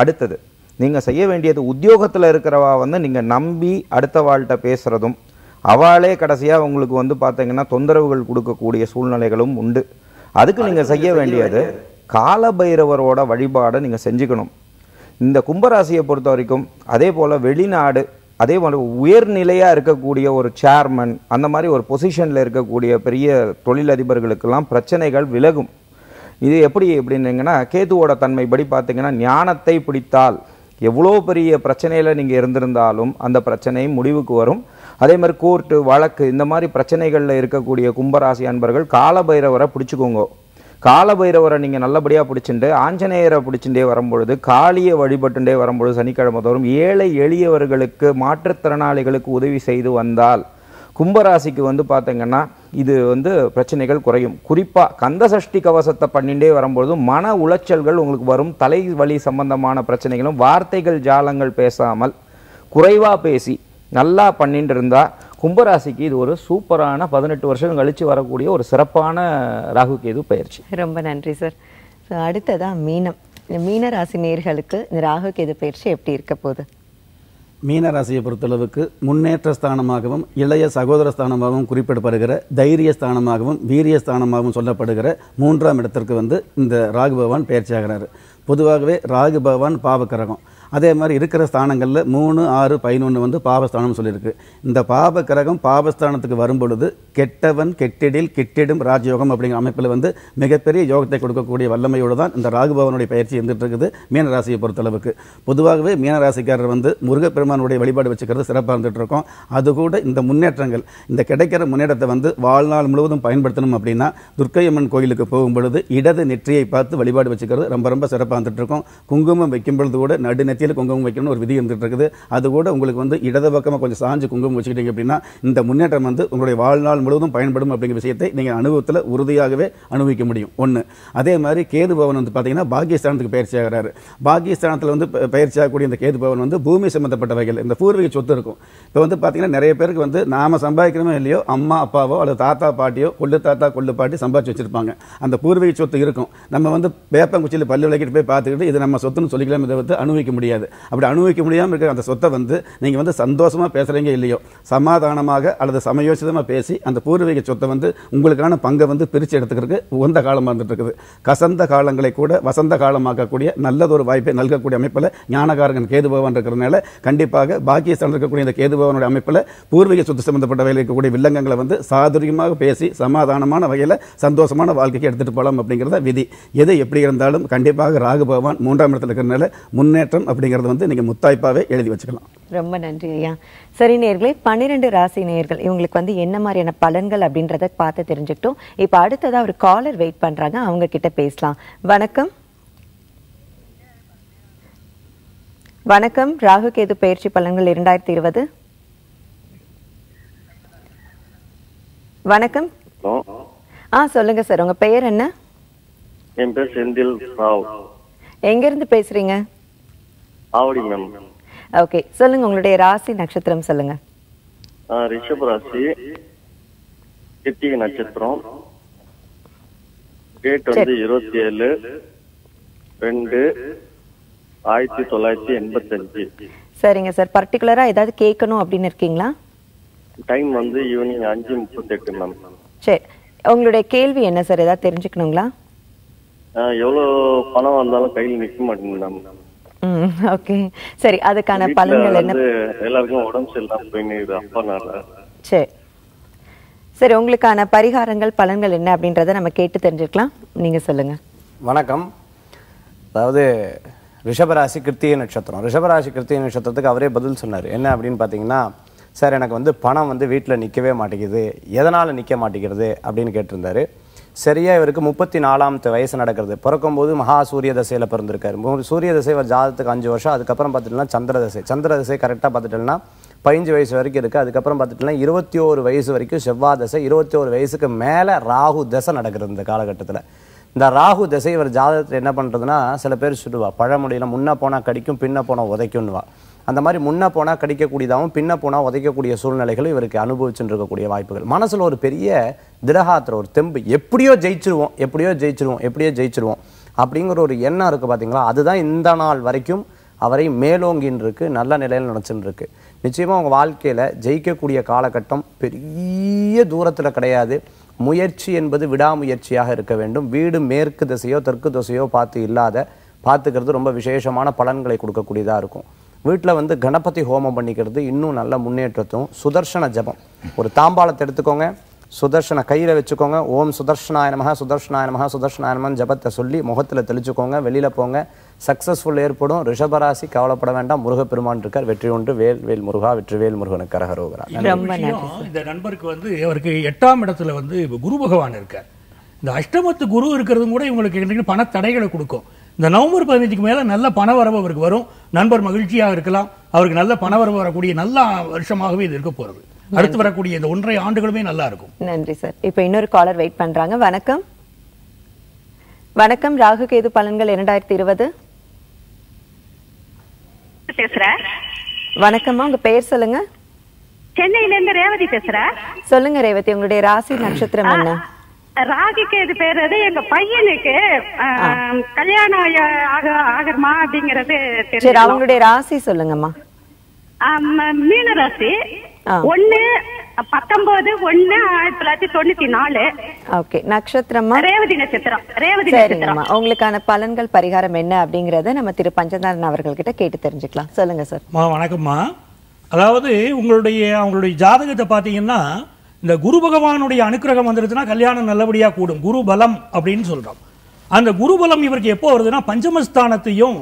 அடுத்தது நீங்கள் செய்ய வேண்டியது உத்தியோகத்தில் இருக்கிறவா வந்து நீங்கள் நம்பி அடுத்த வாழ்கிட்ட பேசுகிறதும் அவளே கடைசியாக உங்களுக்கு வந்து பார்த்தீங்கன்னா தொந்தரவுகள் கொடுக்கக்கூடிய சூழ்நிலைகளும் உண்டு அதுக்கு நீங்கள் செய்ய வேண்டியது காலபைரவரோட வழிபாடை நீங்கள் செஞ்சுக்கணும் இந்த கும்பராசியை பொறுத்த வரைக்கும் அதே போல் வெளிநாடு அதே மாதிரி உயர்நிலையாக இருக்கக்கூடிய ஒரு சேர்மன் அந்த மாதிரி ஒரு பொசிஷனில் இருக்கக்கூடிய பெரிய தொழிலதிபர்களுக்கெல்லாம் பிரச்சனைகள் விலகும் இது எப்படி அப்படின்னீங்கன்னா கேதுவோட தன்மைப்படி பார்த்தீங்கன்னா ஞானத்தை பிடித்தால் எவ்வளோ பெரிய பிரச்சனையில் நீங்கள் இருந்திருந்தாலும் அந்த பிரச்சனையும் முடிவுக்கு வரும் அதே மாதிரி கோர்ட்டு வழக்கு இந்த மாதிரி பிரச்சனைகளில் இருக்கக்கூடிய கும்பராசி அன்பர்கள் காலபைரவரை பிடிச்சிக்கோங்க காலபைரவரை நீங்கள் நல்லபடியாக பிடிச்சிட்டு ஆஞ்சநேயரை பிடிச்சுட்டே வரும்பொழுது காளியை வழிபட்டுட்டே வரும்பொழுது சனிக்கிழமை தோறும் ஏழை எளியவர்களுக்கு மாற்றுத்திறனாளிகளுக்கு உதவி செய்து வந்தால் கும்பராசிக்கு வந்து பார்த்தீங்கன்னா இது வந்து பிரச்சனைகள் குறையும் குறிப்பாக கந்த சஷ்டி கவசத்தை பண்ணிகிட்டே வரும்பொழுது மன உளைச்சல்கள் உங்களுக்கு வரும் தலை வலி சம்பந்தமான பிரச்சனைகளும் வார்த்தைகள் ஜாலங்கள் பேசாமல் குறைவாக பேசி நல்லா பண்ணிட்டு இருந்தால் கும்பராசிக்கு இது ஒரு சூப்பரான பதினெட்டு வருஷம் கழித்து வரக்கூடிய ஒரு சிறப்பான ராகு கேது பயிற்சி ரொம்ப நன்றி சார் ஸோ அடுத்ததான் மீனம் இந்த மீன ராசி நேர்களுக்கு இந்த ராகு கேது பயிற்சி எப்படி இருக்க போகுது மீன ராசியை பொறுத்தளவுக்கு முன்னேற்ற ஸ்தானமாகவும் இளைய சகோதர ஸ்தானமாகவும் குறிப்பிடப்படுகிற தைரிய ஸ்தானமாகவும் வீரிய ஸ்தானமாகவும் சொல்லப்படுகிற மூன்றாம் இடத்திற்கு வந்து இந்த ராகு பகவான் பயிற்சியாகிறார் பொதுவாகவே ராகு பகவான் பாவக்கரகம் அதே மாதிரி இருக்கிற ஸ்தானங்களில் மூணு ஆறு பதினொன்று வந்து பாபஸ்தானம் சொல்லியிருக்கு இந்த பாப கிரகம் பாபஸ்தானத்துக்கு வரும்பொழுது கெட்டவன் கெட்டிடில் கெட்டிடும் ராஜயோகம் அப்படிங்கிற அமைப்பில் வந்து மிகப்பெரிய யோகத்தை கொடுக்கக்கூடிய வல்லமையோடு தான் இந்த ராகுபவனுடைய பயிற்சி இருந்துட்டு இருக்குது மீனராசியை பொறுத்தளவுக்கு பொதுவாகவே மீனராசிக்காரர் வந்து முருகப்பெருமானுடைய வழிபாடு வச்சுக்கிறது சிறப்பாக இருந்துகிட்டு இருக்கோம் அது கூட இந்த முன்னேற்றங்கள் இந்த கிடைக்கிற முன்னேற்றத்தை வந்து வாழ்நாள் முழுவதும் பயன்படுத்தணும் அப்படின்னா துர்க்கையம்மன் கோயிலுக்கு போகும் பொழுது இடது நெற்றியை பார்த்து வழிபாடு வச்சுக்கிறது ரொம்ப ரொம்ப சிறப்பாக இருந்துட்டு இருக்கோம் குங்குமம் வைக்கும் பொழுது கூட நடுநெற்றி நெத்தியில் குங்குமம் வைக்கணும்னு ஒரு விதி இருந்துட்டு இருக்குது அது கூட உங்களுக்கு வந்து இடது பக்கமாக கொஞ்சம் சாஞ்சு குங்குமம் வச்சுக்கிட்டீங்க அப்படின்னா இந்த முன்னேற்றம் வந்து உங்களுடைய வாழ்நாள் முழுவதும் பயன்படும் அப்படிங்கிற விஷயத்தை நீங்கள் அனுபவத்தில் உறுதியாகவே அனுபவிக்க முடியும் ஒன்று அதே மாதிரி கேது பவன் வந்து பார்த்தீங்கன்னா பாகிஸ்தானத்துக்கு பயிற்சி ஆகிறாரு பாகிஸ்தானத்தில் வந்து பயிற்சி ஆகக்கூடிய இந்த கேது பவன் வந்து பூமி சம்பந்தப்பட்ட வகையில் இந்த பூர்வீக சொத்து இருக்கும் இப்போ வந்து பார்த்தீங்கன்னா நிறைய பேருக்கு வந்து நாம சம்பாதிக்கிறோமோ இல்லையோ அம்மா அப்பாவோ அல்லது தாத்தா பாட்டியோ கொள்ளு தாத்தா கொள்ளு பாட்டி சம்பாதிச்சு வச்சிருப்பாங்க அந்த பூர்வீக சொத்து இருக்கும் நம்ம வந்து வேப்பங்குச்சியில் பல்லு விளக்கிட்டு போய் பார்த்துக்கிட்டு இது நம்ம சொத்துன்னு சொல்லிக்கலாம் இதை வந்து அனுபவிக்க முடியும் முடியாது அப்படி அனுபவிக்க முடியாமல் இருக்கிற அந்த சொத்தை வந்து நீங்கள் வந்து சந்தோஷமாக பேசுகிறீங்க இல்லையோ சமாதானமாக அல்லது சமயோசிதமாக பேசி அந்த பூர்வீக சொத்தை வந்து உங்களுக்கான பங்கை வந்து பிரித்து எடுத்துக்கிறதுக்கு உகந்த காலமாக இருந்துட்டு கசந்த காலங்களை கூட வசந்த காலமாக்கக்கூடிய நல்லதொரு வாய்ப்பை நல்கக்கூடிய அமைப்பில் ஞானகாரகன் கேது பவன் இருக்கிறதுனால கண்டிப்பாக பாக்கியஸ்தான் இருக்கக்கூடிய இந்த கேது பவனுடைய அமைப்பில் பூர்வீக சொத்து சம்பந்தப்பட்ட வகையில் இருக்கக்கூடிய வில்லங்கங்களை வந்து சாதுரியமாக பேசி சமாதானமான வகையில் சந்தோஷமான வாழ்க்கைக்கு எடுத்துகிட்டு போகலாம் அப்படிங்கிறத விதி எது எப்படி இருந்தாலும் கண்டிப்பாக ராகு பகவான் மூன்றாம் இடத்துல இருக்கிறதுனால முன்னேற்றம் அப்படிங்கிறது வந்து நீங்கள் முத்தாய்ப்பாகவே எழுதி வச்சுக்கலாம் ரொம்ப நன்றி ஐயா சரி நேர்களே பன்னிரெண்டு ராசி நேர்கள் இவங்களுக்கு வந்து என்ன மாதிரியான பலன்கள் அப்படின்றத பார்த்து தெரிஞ்சுக்கிட்டோம் இப்போ அடுத்ததாக ஒரு காலர் வெயிட் பண்ணுறாங்க அவங்க கிட்ட பேசலாம் வணக்கம் வணக்கம் ராகு கேது பயிற்சி பலன்கள் இரண்டாயிரத்தி இருபது வணக்கம் ஆ சொல்லுங்க சார் உங்க பெயர் என்ன என் பேர் செந்தில் எங்க இருந்து பேசுறீங்க ஆவடி மேம் ஓகே சொல்லுங்க உங்களுடைய ராசி நட்சத்திரம் சொல்லுங்க ரிஷப் ராசி கிருத்திகை நட்சத்திரம் டேட் வந்து இருபத்தி ஏழு ரெண்டு ஆயிரத்தி தொள்ளாயிரத்தி எண்பத்தஞ்சு சரிங்க சார் பர்டிகுலரா ஏதாவது கேட்கணும் அப்படின்னு இருக்கீங்களா டைம் வந்து ஈவினிங் அஞ்சு முப்பத்தெட்டு மேம் சரி உங்களுடைய கேள்வி என்ன சார் ஏதாவது தெரிஞ்சுக்கணுங்களா எவ்வளோ பணம் வந்தாலும் கையில் நிற்க மாட்டேங்குது மேம் ஓகே சரி அதுக்கான பலன்கள் என்ன எல்லாருக்கும் உடம்பு சரியில்லாம அப்பனால சரி சரி உங்களுக்கான பரிகாரங்கள் பலன்கள் என்ன அப்படின்றத நம்ம கேட்டு தெரிஞ்சுக்கலாம் நீங்கள் சொல்லுங்கள் வணக்கம் அதாவது ரிஷபராசி கிருத்திய நட்சத்திரம் ரிஷபராசி கிருத்திய நட்சத்திரத்துக்கு அவரே பதில் சொன்னார் என்ன அப்படின்னு பார்த்தீங்கன்னா சார் எனக்கு வந்து பணம் வந்து வீட்டில் நிற்கவே மாட்டேங்குது எதனால் நிற்க மாட்டேங்கிறது அப்படின்னு கேட்டிருந்தாரு சரியாக இவருக்கு முப்பத்தி நாலாம் வயசு நடக்கிறது பிறக்கும்போது மகா சூரிய தசையில் பிறந்திருக்காரு சூரிய தசை ஒரு ஜாதத்துக்கு அஞ்சு வருஷம் அதுக்கப்புறம் பார்த்துட்டுன்னா சந்திர தசை சந்திர தசை கரெக்டாக பார்த்துட்டுன்னா பதினஞ்சு வயசு வரைக்கும் இருக்குது அதுக்கப்புறம் பார்த்துட்டுன்னா இருபத்தி ஓரு வயசு வரைக்கும் செவ்வாய் தசை இருபத்தி ஒரு வயசுக்கு மேலே ராகு தசை நடக்கிறது இந்த காலகட்டத்தில் இந்த ராகு தசை இவர் ஜாதகத்தில் என்ன பண்ணுறதுன்னா சில பேர் சொல்லுவா பழமொழியில் முன்னே போனால் கடிக்கும் பின்ன போனால் உதைக்கும்னுவா அந்த மாதிரி முன்னே போனால் கிடைக்கக்கூடியதாகவும் பின்ன போனால் உதைக்கக்கூடிய சூழ்நிலைகளும் இவருக்கு அனுபவிச்சுட்டு இருக்கக்கூடிய வாய்ப்புகள் மனசில் ஒரு பெரிய திடகாத்திர ஒரு தெம்பு எப்படியோ ஜெயிச்சிருவோம் எப்படியோ ஜெயிச்சிருவோம் எப்படியோ ஜெயிச்சிருவோம் அப்படிங்கிற ஒரு எண்ணம் இருக்குது பார்த்தீங்களா அதுதான் இந்த நாள் வரைக்கும் அவரை மேலோங்கின்னு இருக்கு நல்ல நிலையில் நினச்சின்னு இருக்கு நிச்சயமாக அவங்க வாழ்க்கையில் ஜெயிக்கக்கூடிய காலகட்டம் பெரிய தூரத்தில் கிடையாது முயற்சி என்பது விடாமுயற்சியாக இருக்க வேண்டும் வீடு மேற்கு திசையோ தெற்கு திசையோ பார்த்து இல்லாத பார்த்துக்கிறது ரொம்ப விசேஷமான பலன்களை கொடுக்கக்கூடியதாக இருக்கும் வீட்டில் வந்து கணபதி ஹோமம் பண்ணிக்கிறது இன்னும் நல்ல முன்னேற்றத்தும் சுதர்சன ஜபம் ஒரு தாம்பாளத்தை எடுத்துக்கோங்க சுதர்ஷன கையில் வச்சுக்கோங்க ஓம் சுதர்ஷனாயனமாக சுதர்ஷனாயனமாக சுதர்ஷனாய ஜபத்தை சொல்லி முகத்தில் தெளிச்சுக்கோங்க வெளியில் போங்க சக்ஸஸ்ஃபுல் ஏற்படும் ரிஷபராசி கவலைப்பட வேண்டாம் முருகப்பெருமான் இருக்கார் வெற்றி ஒன்று வேல் வேல் முருகா வெற்றி வேல் முருகனுக்கு கரகரோகிறார் இந்த நண்பருக்கு வந்து அவருக்கு எட்டாம் இடத்துல வந்து குரு பகவான் இருக்கார் இந்த அஷ்டமத்து குரு இருக்கிறது கூட இவங்களுக்கு பண தடைகளை கொடுக்கும் இந்த நவம்பர் பதினஞ்சுக்கு மேலே நல்ல பணவரவு அவருக்கு வரும் நண்பர் மகிழ்ச்சியாக இருக்கலாம் அவருக்கு நல்ல பணவரவு வரக்கூடிய நல்ல வருஷமாகவே இது இருக்க போறது அடுத்து வரக்கூடிய இந்த ஒன்றரை ஆண்டுகளுமே நல்லா இருக்கும் நன்றி சார் இப்போ இன்னொரு காலர் வெயிட் பண்றாங்க வணக்கம் வணக்கம் ராகு கேது பலன்கள் இரண்டாயிரத்தி இருபது பேசுறேன் வணக்கம்மா உங்க பெயர் சொல்லுங்க சென்னையில இருந்து ரேவதி பேசுறேன் சொல்லுங்க ரேவதி உங்களுடைய ராசி நட்சத்திரம் என்ன ராகிக்கு இது பேர் அது எங்க பையனுக்கு கல்யாணம் ஆக ஆகணுமா அப்படிங்கறது சரி அவங்களுடைய ராசி சொல்லுங்கம்மா மீன ராசி ஒண்ணு பத்தொன்பது ஒண்ணு ஆயிரத்தி தொள்ளாயிரத்தி தொண்ணூத்தி நாலு ஓகே நட்சத்திரமா ரேவதி நட்சத்திரம் ரேவதி சரிங்கம்மா உங்களுக்கான பலன்கள் பரிகாரம் என்ன அப்படிங்கறத நம்ம திரு பஞ்சநாதன் அவர்கள்கிட்ட கேட்டு தெரிஞ்சுக்கலாம் சொல்லுங்க சார் வணக்கம்மா அதாவது உங்களுடைய அவங்களுடைய ஜாதகத்தை பாத்தீங்கன்னா இந்த குரு பகவானுடைய அனுக்கிரகம் வந்துடுச்சுன்னா கல்யாணம் நல்லபடியாக கூடும் குரு பலம் அப்படின்னு சொல்கிறோம் அந்த குரு பலம் இவருக்கு எப்போ வருதுன்னா பஞ்சமஸ்தானத்தையும்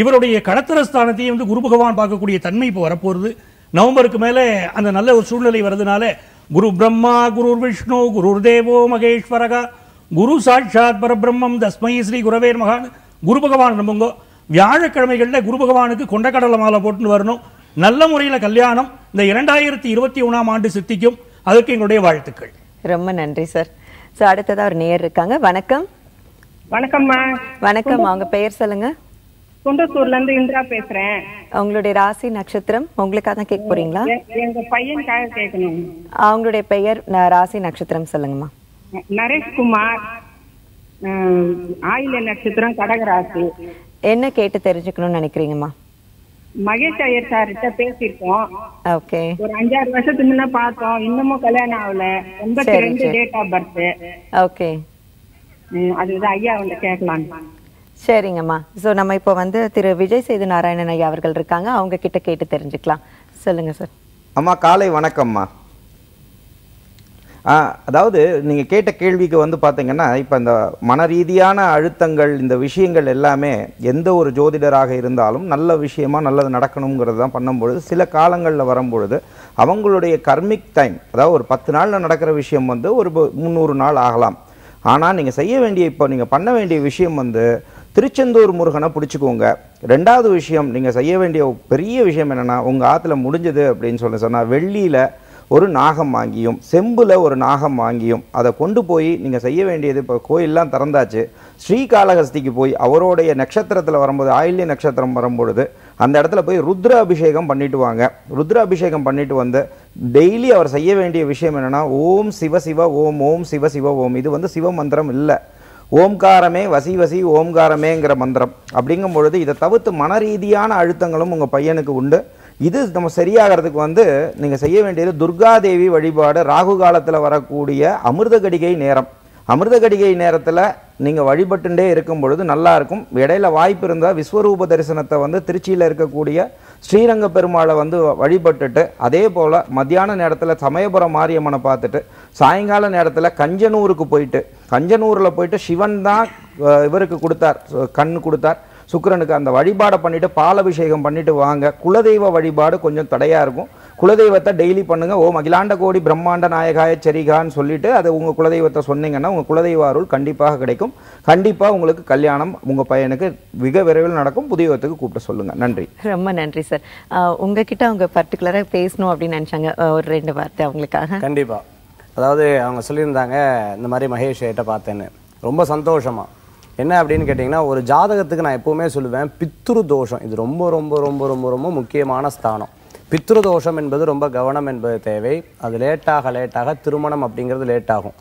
இவருடைய கடத்தர ஸ்தானத்தையும் வந்து குரு பகவான் பார்க்கக்கூடிய தன்மை இப்போ வரப்போகுது நவம்பருக்கு மேலே அந்த நல்ல ஒரு சூழ்நிலை வர்றதுனால குரு பிரம்மா குரு விஷ்ணு குரு தேவோ மகேஸ்வரகா குரு சாட்சாத் பரபிரம்மம் தஸ்மை ஸ்ரீ குரவேர் மகான் குரு பகவான் நம்புங்கோ வியாழக்கிழமைகளில் குரு பகவானுக்கு கொண்டக்கடலை மாலை போட்டுன்னு வரணும் நல்ல முறையில் கல்யாணம் இந்த இரண்டாயிரத்தி இருபத்தி ஒன்றாம் ஆண்டு சித்திக்கும் அதற்கு எங்களுடைய வாழ்த்துக்கள் ரொம்ப நன்றி சார் ஸோ அடுத்ததாக ஒரு நேர் இருக்காங்க வணக்கம் வணக்கம் வணக்கம் அவங்க பெயர் சொல்லுங்க குன்றத்தூர்ல இருந்து இந்திரா பேசுறேன் அவங்களுடைய ராசி நட்சத்திரம் உங்களுக்காக தான் கேட்க போறீங்களா எங்க பையனுக்காக கேட்கணும் அவங்களுடைய பெயர் ராசி நட்சத்திரம் சொல்லுங்கம்மா நரேஷ்குமார் ஆயில நட்சத்திரம் கடகராசி என்ன கேட்டு தெரிஞ்சுக்கணும்னு நினைக்கிறீங்கம்மா மகேஷ் ஐயர் சார்கிட்ட பேசிருக்கோம் ஓகே ஒரு அஞ்சாறு வருஷத்துக்கு முன்ன பார்த்தோம் இன்னமும் கல்யாணம் ஆகல எண்பத்தி ரெண்டு டேட் ஆஃப் பர்த் ஓகே அதுதான் ஐயா வந்து கேட்கலாம் சரிங்கம்மா ஸோ நம்ம இப்போ வந்து திரு விஜய் சேது நாராயணன் ஐயா அவர்கள் இருக்காங்க அவங்க கிட்ட கேட்டு தெரிஞ்சுக்கலாம் சொல்லுங்க சார் அம்மா காலை வணக்கம்மா அதாவது நீங்கள் கேட்ட கேள்விக்கு வந்து பார்த்தீங்கன்னா இப்போ இந்த மன ரீதியான அழுத்தங்கள் இந்த விஷயங்கள் எல்லாமே எந்த ஒரு ஜோதிடராக இருந்தாலும் நல்ல விஷயமாக நல்லது நடக்கணுங்கிறது தான் பண்ணும்பொழுது சில காலங்களில் வரும்பொழுது அவங்களுடைய கர்மிக் டைம் அதாவது ஒரு பத்து நாளில் நடக்கிற விஷயம் வந்து ஒரு முந்நூறு நாள் ஆகலாம் ஆனால் நீங்கள் செய்ய வேண்டிய இப்போ நீங்கள் பண்ண வேண்டிய விஷயம் வந்து திருச்செந்தூர் முருகனை பிடிச்சிக்கோங்க ரெண்டாவது விஷயம் நீங்கள் செய்ய வேண்டிய பெரிய விஷயம் என்னென்னா உங்கள் ஆற்றுல முடிஞ்சது அப்படின்னு சொல்லி சொன்னால் வெள்ளியில் ஒரு நாகம் வாங்கியும் செம்பில் ஒரு நாகம் வாங்கியும் அதை கொண்டு போய் நீங்கள் செய்ய வேண்டியது இப்போ கோயிலெலாம் திறந்தாச்சு ஸ்ரீகாளஹஸ்திக்கு போய் அவருடைய நட்சத்திரத்தில் வரும்போது ஆயில்ய நட்சத்திரம் வரும்பொழுது அந்த இடத்துல போய் ருத்ர அபிஷேகம் பண்ணிட்டு வாங்க ருத்ர அபிஷேகம் பண்ணிட்டு வந்து டெய்லி அவர் செய்ய வேண்டிய விஷயம் என்னென்னா ஓம் சிவ சிவ ஓம் ஓம் சிவ சிவ ஓம் இது வந்து சிவ மந்திரம் இல்லை ஓம்காரமே வசி வசி ஓம்காரமேங்கிற மந்திரம் அப்படிங்கும் பொழுது இதை தவிர்த்து மன ரீதியான அழுத்தங்களும் உங்கள் பையனுக்கு உண்டு இது நம்ம சரியாகிறதுக்கு வந்து நீங்கள் செய்ய வேண்டியது துர்காதேவி வழிபாடு ராகு காலத்தில் வரக்கூடிய அமிர்த கடிகை நேரம் அமிர்த கடிகை நேரத்தில் நீங்கள் வழிபட்டுண்டே இருக்கும் பொழுது நல்லாயிருக்கும் இடையில வாய்ப்பு இருந்தால் விஸ்வரூப தரிசனத்தை வந்து திருச்சியில் இருக்கக்கூடிய ஸ்ரீரங்க பெருமாளை வந்து வழிபட்டுட்டு அதே போல் மத்தியான நேரத்தில் சமயபுரம் மாரியம்மனை பார்த்துட்டு சாயங்கால நேரத்தில் கஞ்சனூருக்கு போயிட்டு கஞ்சனூரில் போயிட்டு சிவன் தான் இவருக்கு கொடுத்தார் கண் கொடுத்தார் சுக்கரனுக்கு அந்த வழிபாடை பண்ணிவிட்டு பாலபிஷேகம் பண்ணிவிட்டு வாங்க குலதெய்வ வழிபாடு கொஞ்சம் தடையாக இருக்கும் குலதெய்வத்தை டெய்லி பண்ணுங்கள் ஓம் அகிலாண்ட கோடி பிரம்மாண்ட நாயகாய சரிகான்னு சொல்லிவிட்டு அது உங்கள் குலதெய்வத்தை சொன்னீங்கன்னா உங்கள் குலதெய்வ அருள் கண்டிப்பாக கிடைக்கும் கண்டிப்பாக உங்களுக்கு கல்யாணம் உங்கள் பையனுக்கு மிக விரைவில் நடக்கும் புதியத்துக்கு கூப்பிட்டு சொல்லுங்கள் நன்றி ரொம்ப நன்றி சார் உங்ககிட்ட அவங்க பர்டிகுலராக பேசணும் அப்படின்னு நினச்சாங்க ஒரு ரெண்டு வார்த்தை அவங்களுக்காக கண்டிப்பாக அதாவது அவங்க சொல்லியிருந்தாங்க இந்த மாதிரி மகேஷ் கிட்ட பார்த்தேன்னு ரொம்ப சந்தோஷமாக என்ன அப்படின்னு கேட்டிங்கன்னா ஒரு ஜாதகத்துக்கு நான் எப்போவுமே சொல்லுவேன் பித்ரு தோஷம் இது ரொம்ப ரொம்ப ரொம்ப ரொம்ப ரொம்ப முக்கியமான ஸ்தானம் பித்ரு தோஷம் என்பது ரொம்ப கவனம் என்பது தேவை அது லேட்டாக லேட்டாக திருமணம் அப்படிங்கிறது லேட்டாகும்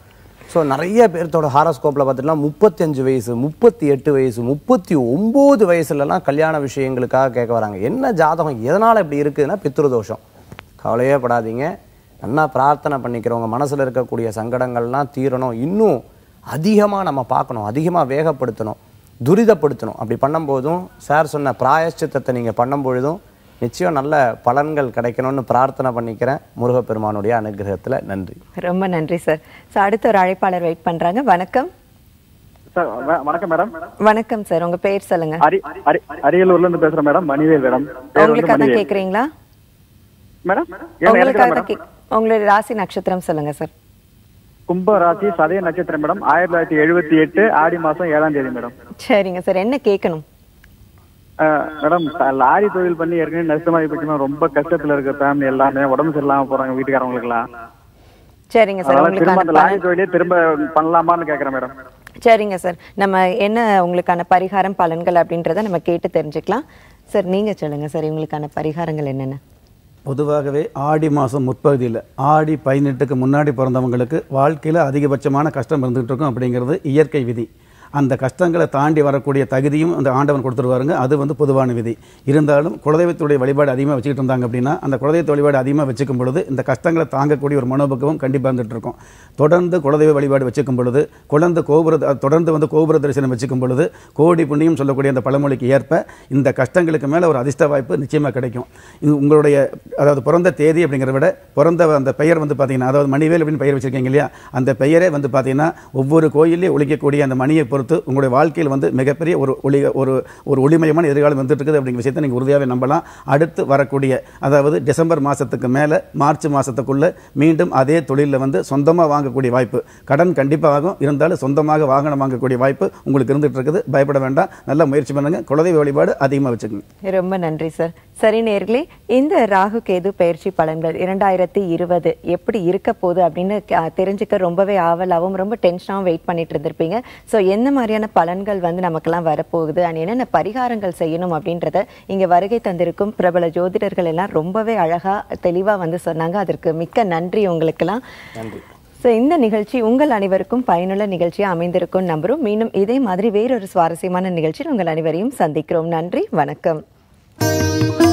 ஸோ நிறைய பேர்த்தோட ஹாரஸ்கோப்பில் பார்த்துட்டுலாம் முப்பத்தஞ்சு வயசு முப்பத்தி எட்டு வயசு முப்பத்தி ஒம்பது வயசுலலாம் கல்யாண விஷயங்களுக்காக கேட்க வராங்க என்ன ஜாதகம் எதனால் இப்படி இருக்குதுன்னா பித்ரு தோஷம் கவலையே படாதீங்க நல்லா பிரார்த்தனை பண்ணிக்கிறவங்க மனசில் இருக்கக்கூடிய சங்கடங்கள்லாம் தீரணும் இன்னும் அதிகமாக நம்ம பார்க்கணும் அதிகமாக வேகப்படுத்தணும் துரிதப்படுத்தணும் அப்படி பண்ணும்போதும் சார் சொன்ன பிராயஷ்சித்தத்தை நீங்கள் பண்ணும்பொழுதும் நிச்சயம் நல்ல பலன்கள் கிடைக்கணும்னு பிரார்த்தனை பண்ணிக்கிறேன் முருகப்பெருமானுடைய அனுகிரகத்தில் நன்றி ரொம்ப நன்றி சார் ஸோ அடுத்த ஒரு அழைப்பாளர் வெயிட் பண்ணுறாங்க வணக்கம் வணக்கம் மேடம் வணக்கம் சார் உங்க பேர் சொல்லுங்க அரியலூர்ல இருந்து பேசுறேன் மேடம் மணிவேல் மேடம் உங்களுக்கு அதான் கேக்குறீங்களா மேடம் உங்களுக்கு ராசி நட்சத்திரம் சொல்லுங்க சார் கும்ப ராசி சதய நட்சத்திரம் மேடம் ஆயிரத்தி தொள்ளாயிரத்தி எழுபத்தி எட்டு ஆடி மாசம் ஏழாம் தேதி மேடம் சரிங்க சார் என்ன கேட்கணும் மேடம் லாரி தொழில் பண்ணி ஏற்கனவே நஷ்டமாகி போச்சுன்னா ரொம்ப கஷ்டத்துல இருக்க ஃபேமிலி எல்லாமே உடம்பு சரியில்லாம போறாங்க வீட்டுக்காரங்களுக்குலாம் சரிங்க சார் உங்களுக்கு அந்த லாரி தொழிலே திரும்ப பண்ணலாமான்னு கேட்குறேன் மேடம் சரிங்க சார் நம்ம என்ன உங்களுக்கான பரிகாரம் பலன்கள் அப்படின்றத நம்ம கேட்டு தெரிஞ்சுக்கலாம் சார் நீங்க சொல்லுங்க சார் இவங்களுக்கான பரிகாரங்கள் என்னென்ன பொதுவாகவே ஆடி மாதம் முற்பகுதியில் ஆடி பதினெட்டுக்கு முன்னாடி பிறந்தவங்களுக்கு வாழ்க்கையில் அதிகபட்சமான கஷ்டம் இருந்துகிட்டு இருக்கும் அப்படிங்கிறது இயற்கை விதி அந்த கஷ்டங்களை தாண்டி வரக்கூடிய தகுதியும் அந்த ஆண்டவன் கொடுத்துருவாருங்க அது வந்து பொதுவான விதி இருந்தாலும் குலதெய்வத்துடைய வழிபாடு அதிகமாக வச்சுக்கிட்டு இருந்தாங்க அப்படின்னா அந்த குலதெய்வத்து வழிபாடு அதிகமாக வச்சுக்கும் பொழுது இந்த கஷ்டங்களை தாங்கக்கூடிய ஒரு மனோபக்குவம் கண்டிப்பாக இருந்துகிட்டு இருக்கும் தொடர்ந்து குலதெய்வ வழிபாடு வச்சுக்கும் பொழுது குழந்தை கோபுர தொடர்ந்து வந்து கோபுர தரிசனம் வச்சுக்கும் பொழுது கோடி புண்ணியம் சொல்லக்கூடிய அந்த பழமொழிக்கு ஏற்ப இந்த கஷ்டங்களுக்கு மேலே ஒரு அதிர்ஷ்ட வாய்ப்பு நிச்சயமாக கிடைக்கும் இது உங்களுடைய அதாவது பிறந்த தேதி அப்படிங்கிறத விட பிறந்த அந்த பெயர் வந்து பார்த்தீங்கன்னா அதாவது மணிவேல் அப்படின்னு பெயர் வச்சுருக்கீங்க இல்லையா அந்த பெயரே வந்து பார்த்தீங்கன்னா ஒவ்வொரு கோயிலையும் ஒழிக்கக்கூடிய அந்த மணியை பொறுத்து உங்களுடைய வாழ்க்கையில் வந்து மிகப்பெரிய ஒரு ஒளி ஒரு ஒரு ஒளிமயமான எதிர்காலம் வந்துட்டு இருக்குது அப்படிங்கிற விஷயத்தை நீங்கள் உறுதியாகவே நம்பலாம் அடுத்து வரக்கூடிய அதாவது டிசம்பர் மாதத்துக்கு மேலே மார்ச் மாதத்துக்குள்ளே மீண்டும் அதே தொழிலில் வந்து சொந்தமாக வாங்கக்கூடிய வாய்ப்பு கடன் கண்டிப்பாக ஆகும் இருந்தாலும் சொந்தமாக வாகனம் வாங்கக்கூடிய வாய்ப்பு உங்களுக்கு இருந்துகிட்டு இருக்குது பயப்பட வேண்டாம் நல்லா முயற்சி பண்ணுங்கள் குலதெய்வ வழிபாடு அதிகமாக வச்சுக்கோங்க ரொம்ப நன்றி சார் சரி நேர்களே இந்த ராகு கேது பயிற்சி பலன்கள் இரண்டாயிரத்தி இருபது எப்படி இருக்க போகுது அப்படின்னு தெரிஞ்சுக்க ரொம்பவே ஆவலாகவும் ரொம்ப டென்ஷனாகவும் வெயிட் பண்ணிட்டு இருந்திருப்பீங்க ஸோ எந்த மாதிரியான பலன்கள் வந்து நமக்கெல்லாம் வரப்போகுது அண்ட் என்னென்ன பரிகாரங்கள் செய்யணும் அப்படின்றத இங்கே வருகை தந்திருக்கும் பிரபல ஜோதிடர்கள் எல்லாம் ரொம்பவே அழகாக தெளிவாக வந்து சொன்னாங்க அதற்கு மிக்க நன்றி உங்களுக்கெல்லாம் நன்றி ஸோ இந்த நிகழ்ச்சி உங்கள் அனைவருக்கும் பயனுள்ள நிகழ்ச்சியாக அமைந்திருக்கும் நம்புகிறோம் மீண்டும் இதே மாதிரி வேறொரு சுவாரஸ்யமான நிகழ்ச்சியில் உங்கள் அனைவரையும் சந்திக்கிறோம் நன்றி வணக்கம்